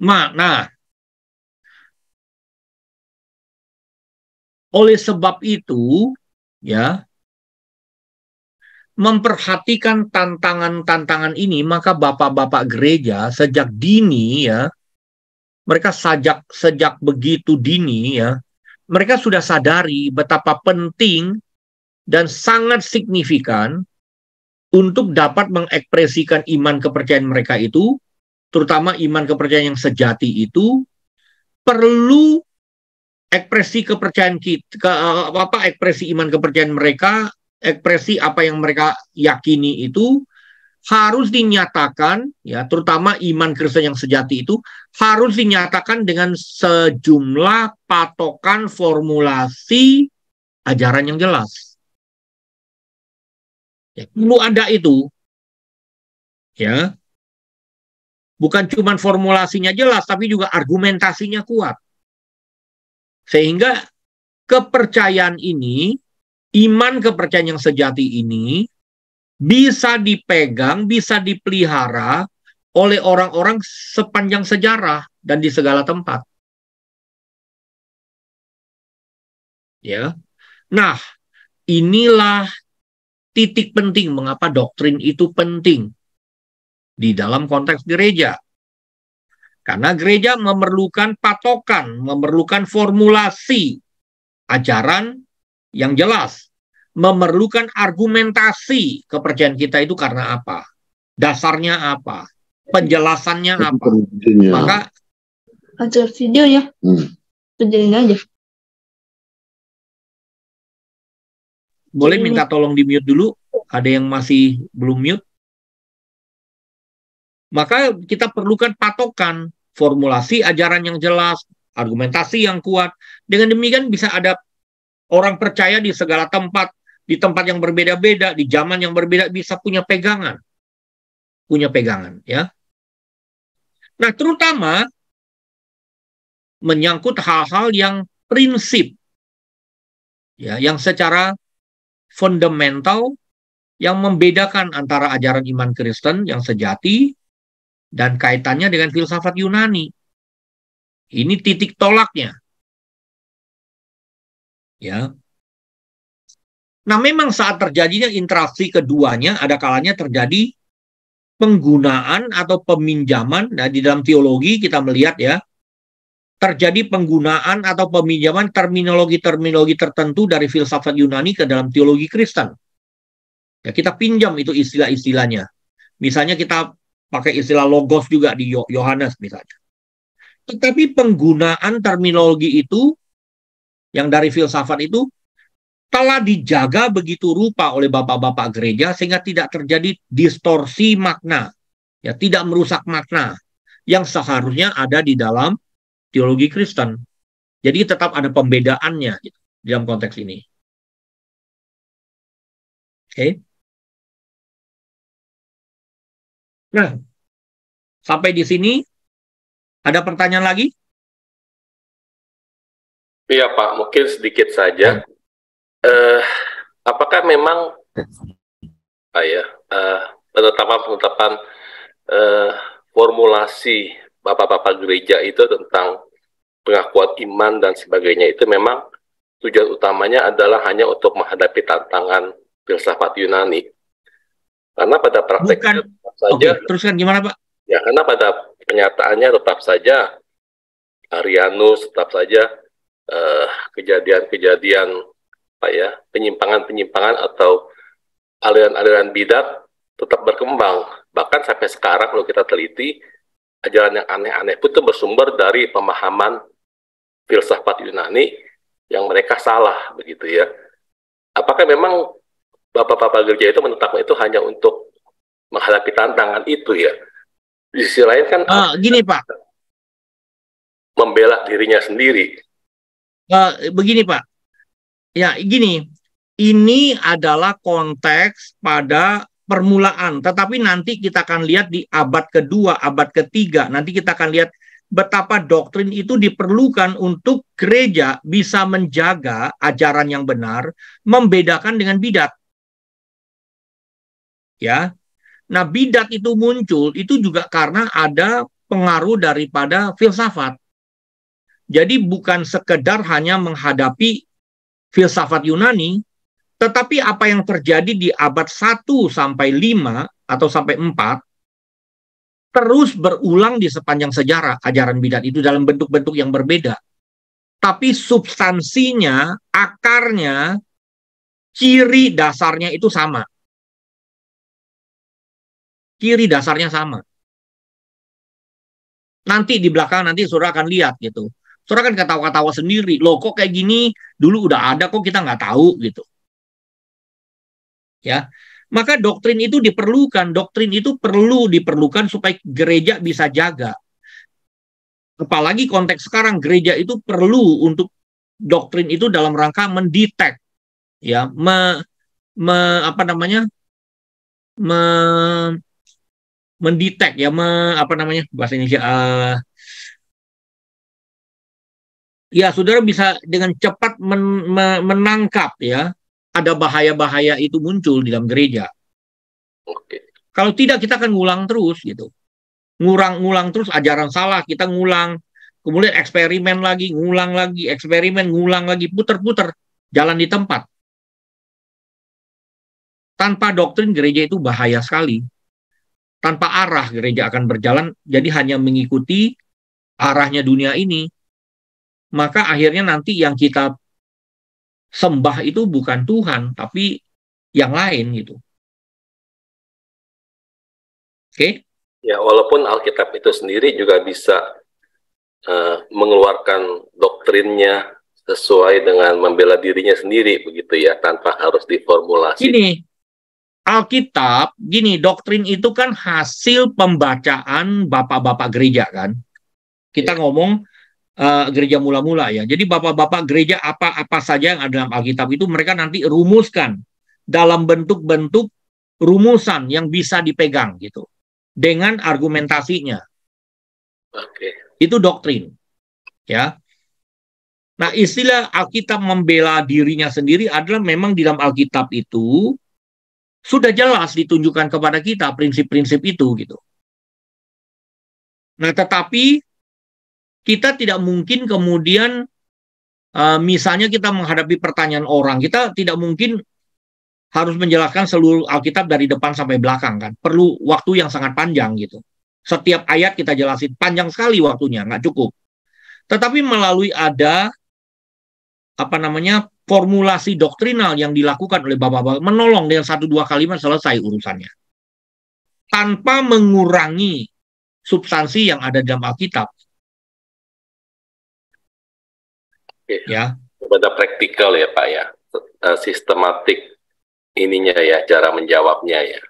Makna. Oleh sebab itu, ya, memperhatikan tantangan-tantangan ini, maka bapak-bapak gereja sejak dini ya, mereka sajak sejak begitu dini ya, mereka sudah sadari betapa penting dan sangat signifikan untuk dapat mengekspresikan iman kepercayaan mereka itu terutama iman kepercayaan yang sejati itu perlu ekspresi kepercayaan kita ke, eh, apa ekspresi iman kepercayaan mereka ekspresi apa yang mereka yakini itu harus dinyatakan ya terutama iman Kristen yang sejati itu harus dinyatakan dengan sejumlah patokan formulasi ajaran yang jelas. Ya, perlu ada itu. Ya bukan cuma formulasinya jelas, tapi juga argumentasinya kuat. Sehingga kepercayaan ini, iman kepercayaan yang sejati ini, bisa dipegang, bisa dipelihara oleh orang-orang sepanjang sejarah dan di segala tempat. Ya. Nah, inilah titik penting mengapa doktrin itu penting di dalam konteks gereja. Karena gereja memerlukan patokan, memerlukan formulasi ajaran yang jelas, memerlukan argumentasi kepercayaan kita itu karena apa? Dasarnya apa? Penjelasannya apa? Maka video ya. Hmm. aja. Boleh minta tolong di mute dulu? Ada yang masih belum mute? Maka kita perlukan patokan, formulasi ajaran yang jelas, argumentasi yang kuat. Dengan demikian bisa ada orang percaya di segala tempat, di tempat yang berbeda-beda, di zaman yang berbeda bisa punya pegangan. Punya pegangan, ya. Nah, terutama menyangkut hal-hal yang prinsip. Ya, yang secara fundamental yang membedakan antara ajaran iman Kristen yang sejati dan kaitannya dengan filsafat Yunani. Ini titik tolaknya. Ya. Nah, memang saat terjadinya interaksi keduanya ada kalanya terjadi penggunaan atau peminjaman. Nah, di dalam teologi kita melihat ya terjadi penggunaan atau peminjaman terminologi-terminologi tertentu dari filsafat Yunani ke dalam teologi Kristen. Ya, kita pinjam itu istilah-istilahnya. Misalnya kita pakai istilah logos juga di Yohanes misalnya. Tetapi penggunaan terminologi itu yang dari filsafat itu telah dijaga begitu rupa oleh bapak-bapak gereja sehingga tidak terjadi distorsi makna, ya tidak merusak makna yang seharusnya ada di dalam teologi Kristen. Jadi tetap ada pembedaannya gitu, dalam konteks ini. Oke. Okay. Nah, sampai di sini ada pertanyaan lagi? Iya Pak, mungkin sedikit saja. Uh, apakah memang ah, ya, uh, penetapan-penetapan uh, formulasi bapak-bapak gereja itu tentang pengakuan iman dan sebagainya itu memang tujuan utamanya adalah hanya untuk menghadapi tantangan filsafat Yunani. Karena pada prakteknya Bukan. tetap saja. Okay. Teruskan gimana Pak? Ya karena pada kenyataannya tetap saja Arianus tetap saja kejadian eh, kejadian-kejadian apa ya penyimpangan-penyimpangan atau aliran-aliran bidat tetap berkembang. Bahkan sampai sekarang kalau kita teliti ajaran yang aneh-aneh pun itu bersumber dari pemahaman filsafat Yunani yang mereka salah begitu ya. Apakah memang bapak-bapak gereja itu menetapkan itu hanya untuk menghadapi tantangan itu ya. Di sisi lain kan uh, gini Pak. Membela dirinya sendiri. Uh, begini Pak. Ya, gini. Ini adalah konteks pada permulaan, tetapi nanti kita akan lihat di abad kedua, abad ketiga. Nanti kita akan lihat betapa doktrin itu diperlukan untuk gereja bisa menjaga ajaran yang benar, membedakan dengan bidat ya. Nah, bidat itu muncul itu juga karena ada pengaruh daripada filsafat. Jadi bukan sekedar hanya menghadapi filsafat Yunani, tetapi apa yang terjadi di abad 1 sampai 5 atau sampai 4 terus berulang di sepanjang sejarah ajaran bidat itu dalam bentuk-bentuk yang berbeda. Tapi substansinya, akarnya, ciri dasarnya itu sama kiri dasarnya sama. Nanti di belakang nanti saudara akan lihat gitu. Saudara kan ketawa-ketawa sendiri. Loh kok kayak gini? Dulu udah ada kok kita nggak tahu gitu. Ya, maka doktrin itu diperlukan. Doktrin itu perlu diperlukan supaya gereja bisa jaga. Apalagi konteks sekarang gereja itu perlu untuk doktrin itu dalam rangka mendetek, ya, me, me apa namanya, me, mendetek ya me, apa namanya bahasa Indonesia uh, ya saudara bisa dengan cepat men, me, menangkap ya ada bahaya-bahaya itu muncul di dalam gereja. Oke. Kalau tidak kita akan ngulang terus gitu. Ngulang-ngulang terus ajaran salah kita ngulang, kemudian eksperimen lagi, ngulang lagi, eksperimen ngulang lagi, puter-puter jalan di tempat. Tanpa doktrin gereja itu bahaya sekali tanpa arah gereja akan berjalan jadi hanya mengikuti arahnya dunia ini maka akhirnya nanti yang kita sembah itu bukan Tuhan tapi yang lain gitu oke okay? ya walaupun Alkitab itu sendiri juga bisa uh, mengeluarkan doktrinnya sesuai dengan membela dirinya sendiri begitu ya tanpa harus diformulasi. Ini Alkitab, gini, doktrin itu kan hasil pembacaan bapak-bapak gereja kan. Kita iya. ngomong uh, gereja mula-mula ya. Jadi bapak-bapak gereja apa-apa saja yang ada dalam Alkitab itu mereka nanti rumuskan dalam bentuk-bentuk rumusan yang bisa dipegang gitu. Dengan argumentasinya. Oke. Itu doktrin. Ya. Nah, istilah Alkitab membela dirinya sendiri adalah memang di dalam Alkitab itu sudah jelas ditunjukkan kepada kita prinsip-prinsip itu gitu. Nah, tetapi kita tidak mungkin kemudian uh, misalnya kita menghadapi pertanyaan orang, kita tidak mungkin harus menjelaskan seluruh Alkitab dari depan sampai belakang kan. Perlu waktu yang sangat panjang gitu. Setiap ayat kita jelasin panjang sekali waktunya, nggak cukup. Tetapi melalui ada apa namanya formulasi doktrinal yang dilakukan oleh bapak-bapak menolong dengan satu dua kalimat selesai urusannya. Tanpa mengurangi substansi yang ada dalam Alkitab. Ya. Pada praktikal ya Pak ya. Eh, sistematik ininya ya, cara menjawabnya ya.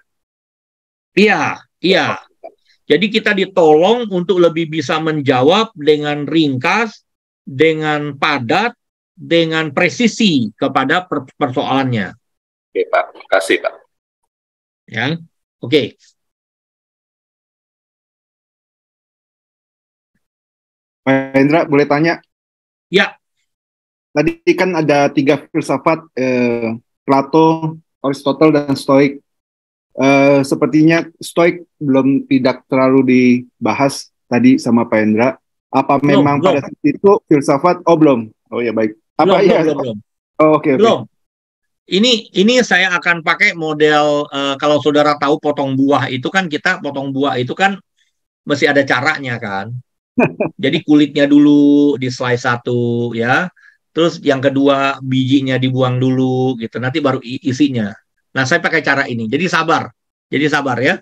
Iya, iya. Ya, Jadi kita ditolong untuk lebih bisa menjawab dengan ringkas, dengan padat, dengan presisi kepada persoalannya. Oke, Pak. Terima kasih, Pak. Ya. Oke. Okay. Pak Hendra, boleh tanya? Ya. Tadi kan ada tiga filsafat, eh, Plato, Aristotle, dan Stoik. Eh, sepertinya Stoik belum tidak terlalu dibahas tadi sama Pak Hendra. Apa memang belum, pada belum. saat itu filsafat? Oh belum. Oh ya baik. Apa belum, iya? belum, belum. Oh, okay, belum. Okay. Ini ini saya akan pakai model uh, kalau saudara tahu potong buah itu kan kita potong buah itu kan masih ada caranya kan. *laughs* Jadi kulitnya dulu di slice satu ya. Terus yang kedua bijinya dibuang dulu gitu. Nanti baru isinya. Nah, saya pakai cara ini. Jadi sabar. Jadi sabar ya.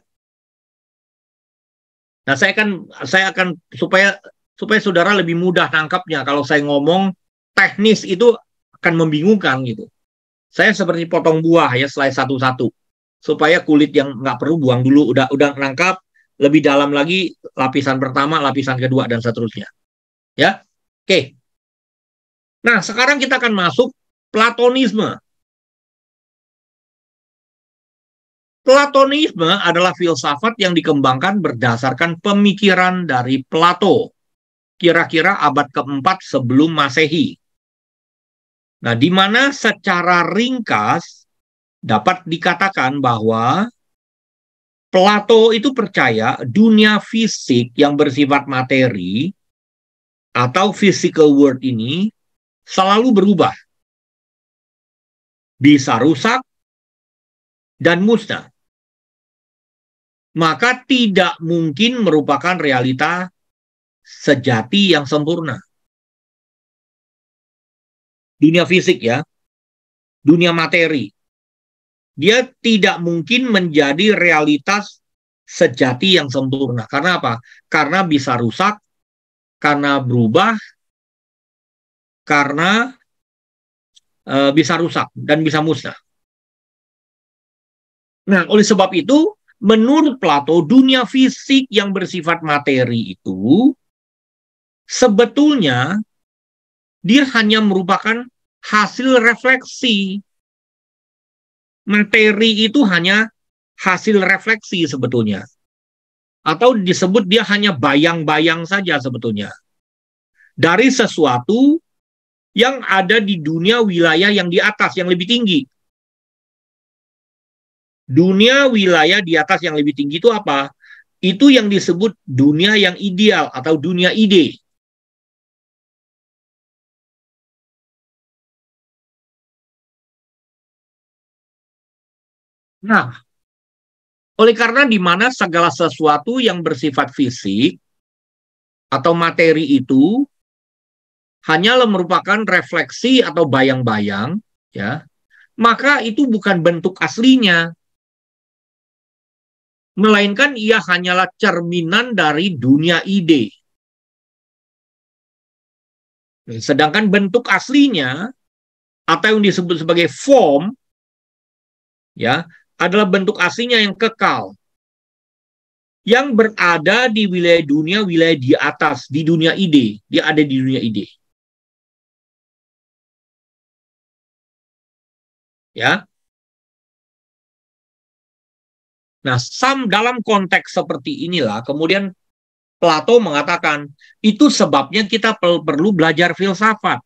Nah, saya akan saya akan supaya supaya saudara lebih mudah nangkapnya kalau saya ngomong teknis itu akan membingungkan gitu. Saya seperti potong buah ya selai satu-satu supaya kulit yang nggak perlu buang dulu udah udah nangkap lebih dalam lagi lapisan pertama, lapisan kedua dan seterusnya. Ya. Oke. Nah, sekarang kita akan masuk platonisme. Platonisme adalah filsafat yang dikembangkan berdasarkan pemikiran dari Plato kira-kira abad keempat sebelum Masehi. Nah, di mana secara ringkas dapat dikatakan bahwa Plato itu percaya dunia fisik yang bersifat materi atau physical world ini selalu berubah. Bisa rusak dan musnah. Maka tidak mungkin merupakan realita sejati yang sempurna. Dunia fisik ya, dunia materi. Dia tidak mungkin menjadi realitas sejati yang sempurna. Karena apa? Karena bisa rusak, karena berubah, karena e, bisa rusak dan bisa musnah. Nah, oleh sebab itu, menurut Plato, dunia fisik yang bersifat materi itu sebetulnya dia hanya merupakan hasil refleksi. Materi itu hanya hasil refleksi sebetulnya. Atau disebut dia hanya bayang-bayang saja sebetulnya. Dari sesuatu yang ada di dunia wilayah yang di atas, yang lebih tinggi. Dunia wilayah di atas yang lebih tinggi itu apa? Itu yang disebut dunia yang ideal atau dunia ide. Nah, oleh karena di mana segala sesuatu yang bersifat fisik atau materi itu hanyalah merupakan refleksi atau bayang-bayang, ya, maka itu bukan bentuk aslinya, melainkan ia hanyalah cerminan dari dunia ide. Sedangkan bentuk aslinya atau yang disebut sebagai form ya adalah bentuk aslinya yang kekal. Yang berada di wilayah dunia, wilayah di atas, di dunia ide. Dia ada di dunia ide. Ya. Nah, sam dalam konteks seperti inilah kemudian Plato mengatakan itu sebabnya kita perlu belajar filsafat.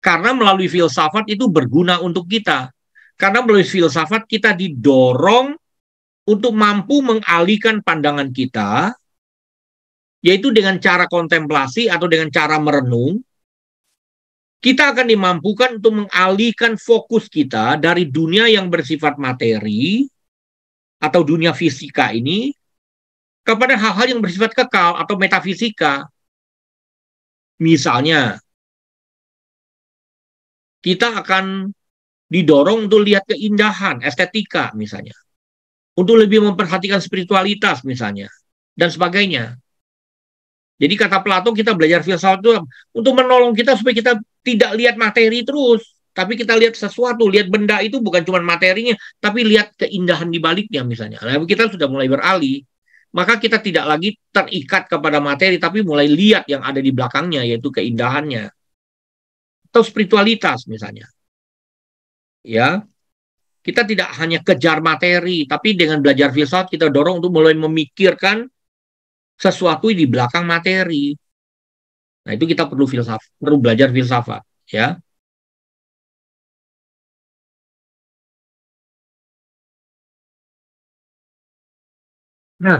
Karena melalui filsafat itu berguna untuk kita. Karena melalui filsafat kita didorong untuk mampu mengalihkan pandangan kita, yaitu dengan cara kontemplasi atau dengan cara merenung, kita akan dimampukan untuk mengalihkan fokus kita dari dunia yang bersifat materi atau dunia fisika ini kepada hal-hal yang bersifat kekal atau metafisika. Misalnya, kita akan didorong untuk lihat keindahan, estetika misalnya. Untuk lebih memperhatikan spiritualitas misalnya dan sebagainya. Jadi kata Plato kita belajar filsafat itu untuk menolong kita supaya kita tidak lihat materi terus, tapi kita lihat sesuatu, lihat benda itu bukan cuma materinya, tapi lihat keindahan di baliknya misalnya. Nah, kita sudah mulai beralih, maka kita tidak lagi terikat kepada materi, tapi mulai lihat yang ada di belakangnya, yaitu keindahannya. Atau spiritualitas misalnya ya kita tidak hanya kejar materi, tapi dengan belajar filsafat kita dorong untuk mulai memikirkan sesuatu di belakang materi. Nah itu kita perlu filsafat, perlu belajar filsafat, ya. Nah,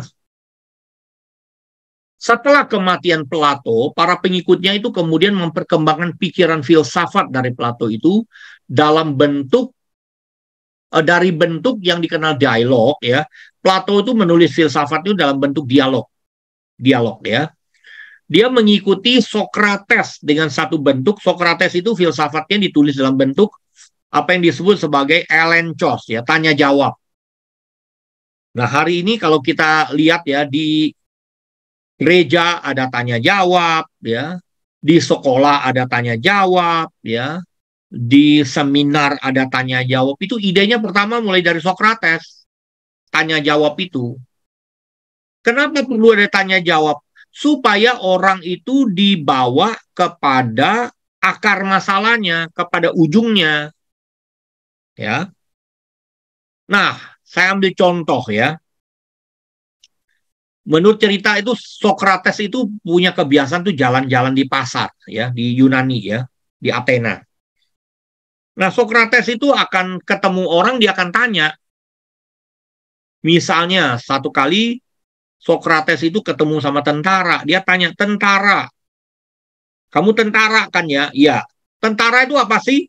setelah kematian Plato, para pengikutnya itu kemudian memperkembangkan pikiran filsafat dari Plato itu dalam bentuk uh, dari bentuk yang dikenal dialog ya. Plato itu menulis filsafat itu dalam bentuk dialog. Dialog ya. Dia mengikuti Sokrates dengan satu bentuk. Sokrates itu filsafatnya ditulis dalam bentuk apa yang disebut sebagai elenchos ya, tanya jawab. Nah, hari ini kalau kita lihat ya di gereja ada tanya jawab ya, di sekolah ada tanya jawab ya, di seminar ada tanya jawab itu idenya pertama mulai dari sokrates tanya jawab itu kenapa perlu ada tanya jawab supaya orang itu dibawa kepada akar masalahnya kepada ujungnya ya nah saya ambil contoh ya menurut cerita itu sokrates itu punya kebiasaan tuh jalan-jalan di pasar ya di Yunani ya di Athena Nah, Sokrates itu akan ketemu orang, dia akan tanya. Misalnya, satu kali Sokrates itu ketemu sama tentara. Dia tanya, tentara. Kamu tentara kan ya? Ya, Tentara itu apa sih?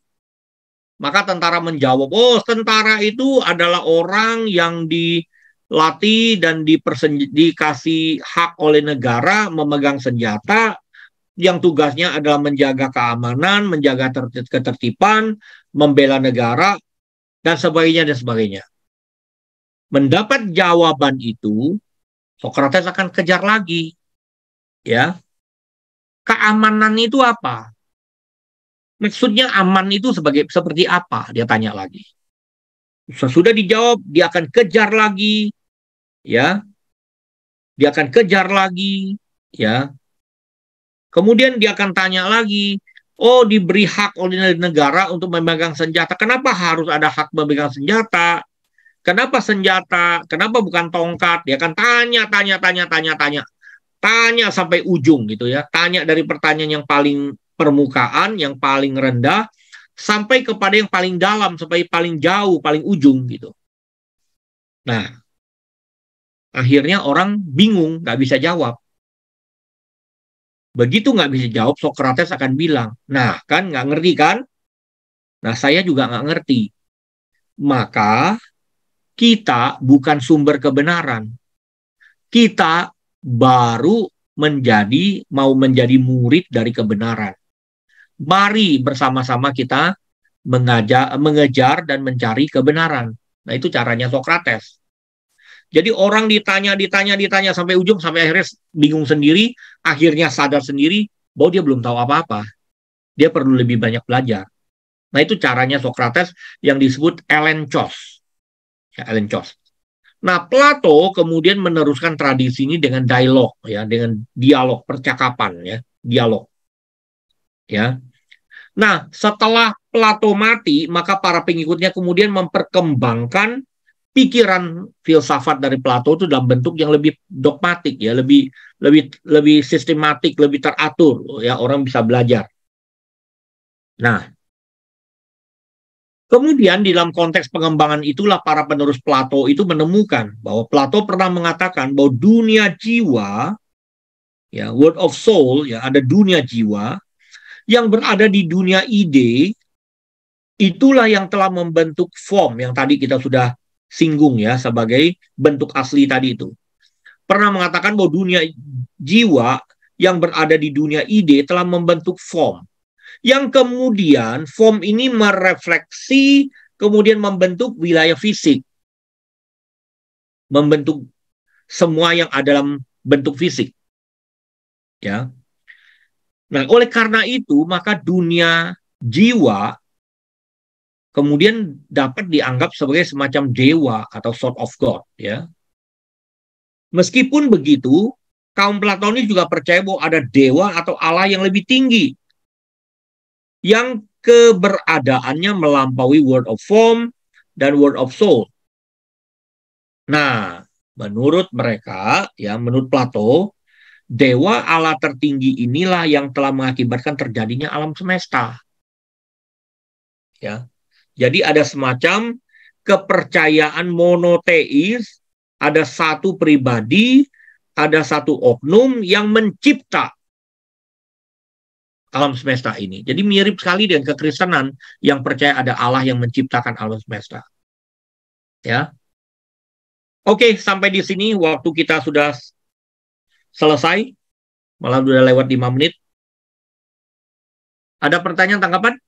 Maka tentara menjawab, oh tentara itu adalah orang yang dilatih dan dikasih hak oleh negara memegang senjata yang tugasnya adalah menjaga keamanan, menjaga ketertiban, membela negara, dan sebagainya dan sebagainya. Mendapat jawaban itu, Socrates akan kejar lagi. Ya. Keamanan itu apa? Maksudnya aman itu sebagai seperti apa? Dia tanya lagi. Sesudah dijawab, dia akan kejar lagi. Ya. Dia akan kejar lagi, ya Kemudian dia akan tanya lagi, oh diberi hak oleh negara untuk memegang senjata. Kenapa harus ada hak memegang senjata? Kenapa senjata? Kenapa bukan tongkat? Dia akan tanya, tanya, tanya, tanya, tanya. Tanya sampai ujung gitu ya. Tanya dari pertanyaan yang paling permukaan, yang paling rendah, sampai kepada yang paling dalam, sampai paling jauh, paling ujung gitu. Nah, akhirnya orang bingung, nggak bisa jawab. Begitu nggak bisa jawab, Socrates akan bilang, nah kan nggak ngerti kan? Nah saya juga nggak ngerti. Maka kita bukan sumber kebenaran. Kita baru menjadi mau menjadi murid dari kebenaran. Mari bersama-sama kita mengajar, mengejar dan mencari kebenaran. Nah itu caranya Socrates. Jadi orang ditanya, ditanya, ditanya sampai ujung, sampai akhirnya bingung sendiri, akhirnya sadar sendiri bahwa dia belum tahu apa-apa. Dia perlu lebih banyak belajar. Nah itu caranya Socrates yang disebut Elenchos. Ya, Elenchos. Nah Plato kemudian meneruskan tradisi ini dengan dialog, ya, dengan dialog percakapan, ya, dialog. Ya. Nah setelah Plato mati, maka para pengikutnya kemudian memperkembangkan pikiran filsafat dari Plato itu dalam bentuk yang lebih dogmatik ya, lebih lebih lebih sistematik, lebih teratur ya orang bisa belajar. Nah, kemudian di dalam konteks pengembangan itulah para penerus Plato itu menemukan bahwa Plato pernah mengatakan bahwa dunia jiwa ya world of soul ya ada dunia jiwa yang berada di dunia ide itulah yang telah membentuk form yang tadi kita sudah singgung ya sebagai bentuk asli tadi itu. Pernah mengatakan bahwa dunia jiwa yang berada di dunia ide telah membentuk form. Yang kemudian form ini merefleksi kemudian membentuk wilayah fisik. Membentuk semua yang ada dalam bentuk fisik. Ya. Nah, oleh karena itu maka dunia jiwa kemudian dapat dianggap sebagai semacam dewa atau sort of god ya. Meskipun begitu, kaum Platonis juga percaya bahwa ada dewa atau Allah yang lebih tinggi yang keberadaannya melampaui world of form dan world of soul. Nah, menurut mereka, ya menurut Plato, dewa Allah tertinggi inilah yang telah mengakibatkan terjadinya alam semesta. Ya, jadi ada semacam kepercayaan monoteis, ada satu pribadi, ada satu oknum yang mencipta alam semesta ini. Jadi mirip sekali dengan kekristenan yang percaya ada Allah yang menciptakan alam semesta. Ya. Oke, sampai di sini waktu kita sudah selesai. Malah sudah lewat 5 menit. Ada pertanyaan tanggapan?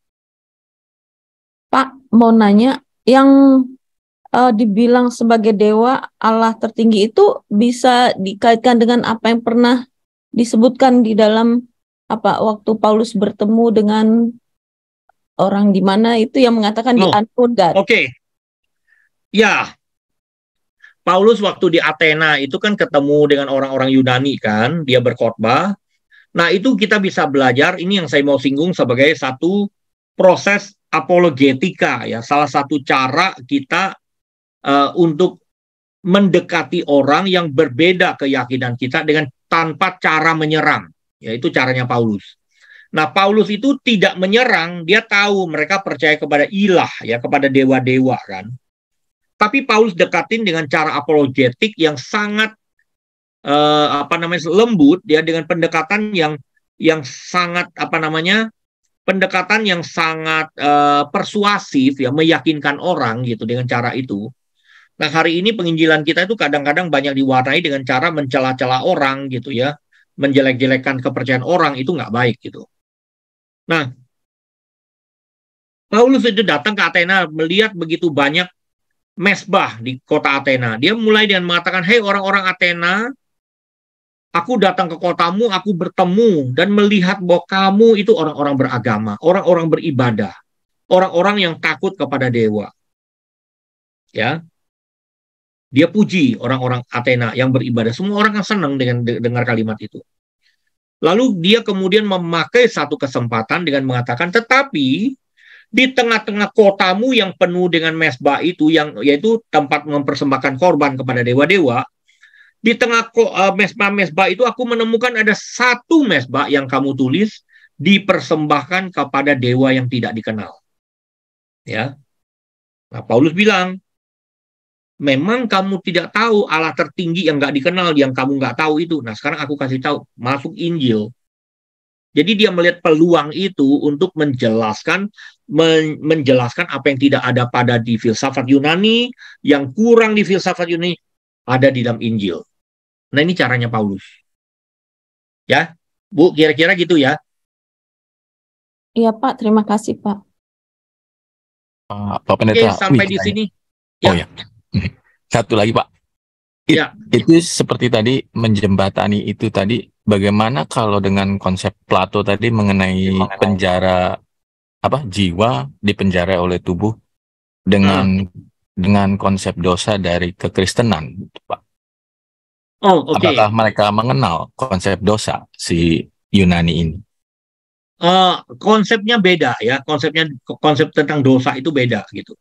mau nanya yang uh, dibilang sebagai dewa Allah tertinggi itu bisa dikaitkan dengan apa yang pernah disebutkan di dalam apa waktu Paulus bertemu dengan orang di mana itu yang mengatakan oh, di unknown Oke. Okay. Ya. Paulus waktu di Athena itu kan ketemu dengan orang-orang Yunani kan, dia berkhotbah. Nah, itu kita bisa belajar ini yang saya mau singgung sebagai satu proses apologetika ya salah satu cara kita uh, untuk mendekati orang yang berbeda keyakinan kita dengan tanpa cara menyerang yaitu caranya Paulus. Nah Paulus itu tidak menyerang dia tahu mereka percaya kepada ilah ya kepada dewa-dewa kan. Tapi Paulus dekatin dengan cara apologetik yang sangat uh, apa namanya lembut ya dengan pendekatan yang yang sangat apa namanya pendekatan yang sangat uh, persuasif ya meyakinkan orang gitu dengan cara itu. Nah hari ini penginjilan kita itu kadang-kadang banyak diwarnai dengan cara mencela-cela orang gitu ya, menjelek-jelekan kepercayaan orang itu nggak baik gitu. Nah Paulus itu datang ke Athena melihat begitu banyak mesbah di kota Athena. Dia mulai dengan mengatakan, "Hei orang-orang Athena, Aku datang ke kotamu, aku bertemu dan melihat bahwa kamu itu orang-orang beragama, orang-orang beribadah, orang-orang yang takut kepada dewa. Ya. Dia puji orang-orang Athena yang beribadah. Semua orang yang senang dengan dengar kalimat itu. Lalu dia kemudian memakai satu kesempatan dengan mengatakan, "Tetapi di tengah-tengah kotamu yang penuh dengan mesbah itu yang yaitu tempat mempersembahkan korban kepada dewa-dewa di tengah uh, mesbah-mesbah itu aku menemukan ada satu mesbah yang kamu tulis dipersembahkan kepada dewa yang tidak dikenal. Ya. Nah, Paulus bilang, memang kamu tidak tahu Allah tertinggi yang nggak dikenal, yang kamu nggak tahu itu. Nah, sekarang aku kasih tahu, masuk Injil. Jadi dia melihat peluang itu untuk menjelaskan men menjelaskan apa yang tidak ada pada di filsafat Yunani, yang kurang di filsafat Yunani, ada di dalam Injil. Nah ini caranya Paulus. Ya, Bu, kira-kira gitu ya. Iya Pak, terima kasih Pak. Ah, Pak Pendeta. Oke, sampai Wih, di sini. Ya. Oh ya. Hmm. Satu lagi Pak. It, ya. Itu seperti tadi menjembatani itu tadi. Bagaimana kalau dengan konsep Plato tadi mengenai, iya, penjara apa jiwa dipenjara oleh tubuh dengan hmm. dengan konsep dosa dari kekristenan, Pak? Oh, okay. Apakah mereka mengenal konsep dosa si Yunani ini? Uh, konsepnya beda ya, konsepnya konsep tentang dosa itu beda gitu.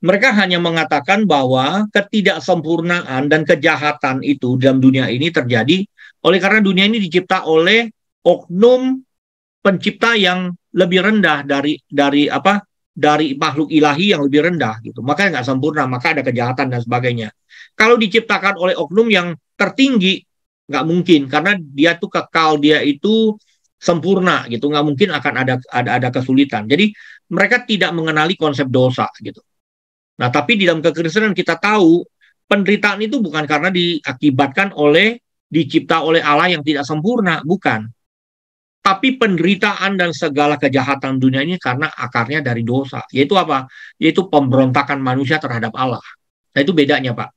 Mereka hanya mengatakan bahwa ketidaksempurnaan dan kejahatan itu dalam dunia ini terjadi oleh karena dunia ini dicipta oleh oknum pencipta yang lebih rendah dari dari apa dari makhluk ilahi yang lebih rendah gitu. Makanya nggak sempurna, maka ada kejahatan dan sebagainya. Kalau diciptakan oleh oknum yang tertinggi nggak mungkin karena dia tuh kekal dia itu sempurna gitu nggak mungkin akan ada ada ada kesulitan jadi mereka tidak mengenali konsep dosa gitu nah tapi di dalam kekristenan kita tahu penderitaan itu bukan karena diakibatkan oleh dicipta oleh Allah yang tidak sempurna bukan tapi penderitaan dan segala kejahatan dunia ini karena akarnya dari dosa yaitu apa yaitu pemberontakan manusia terhadap Allah nah itu bedanya pak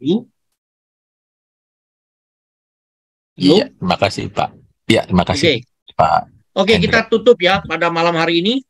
Bakri. Iya, terima kasih Pak. Iya, terima kasih okay. Pak. Oke, okay, kita tutup ya pada malam hari ini.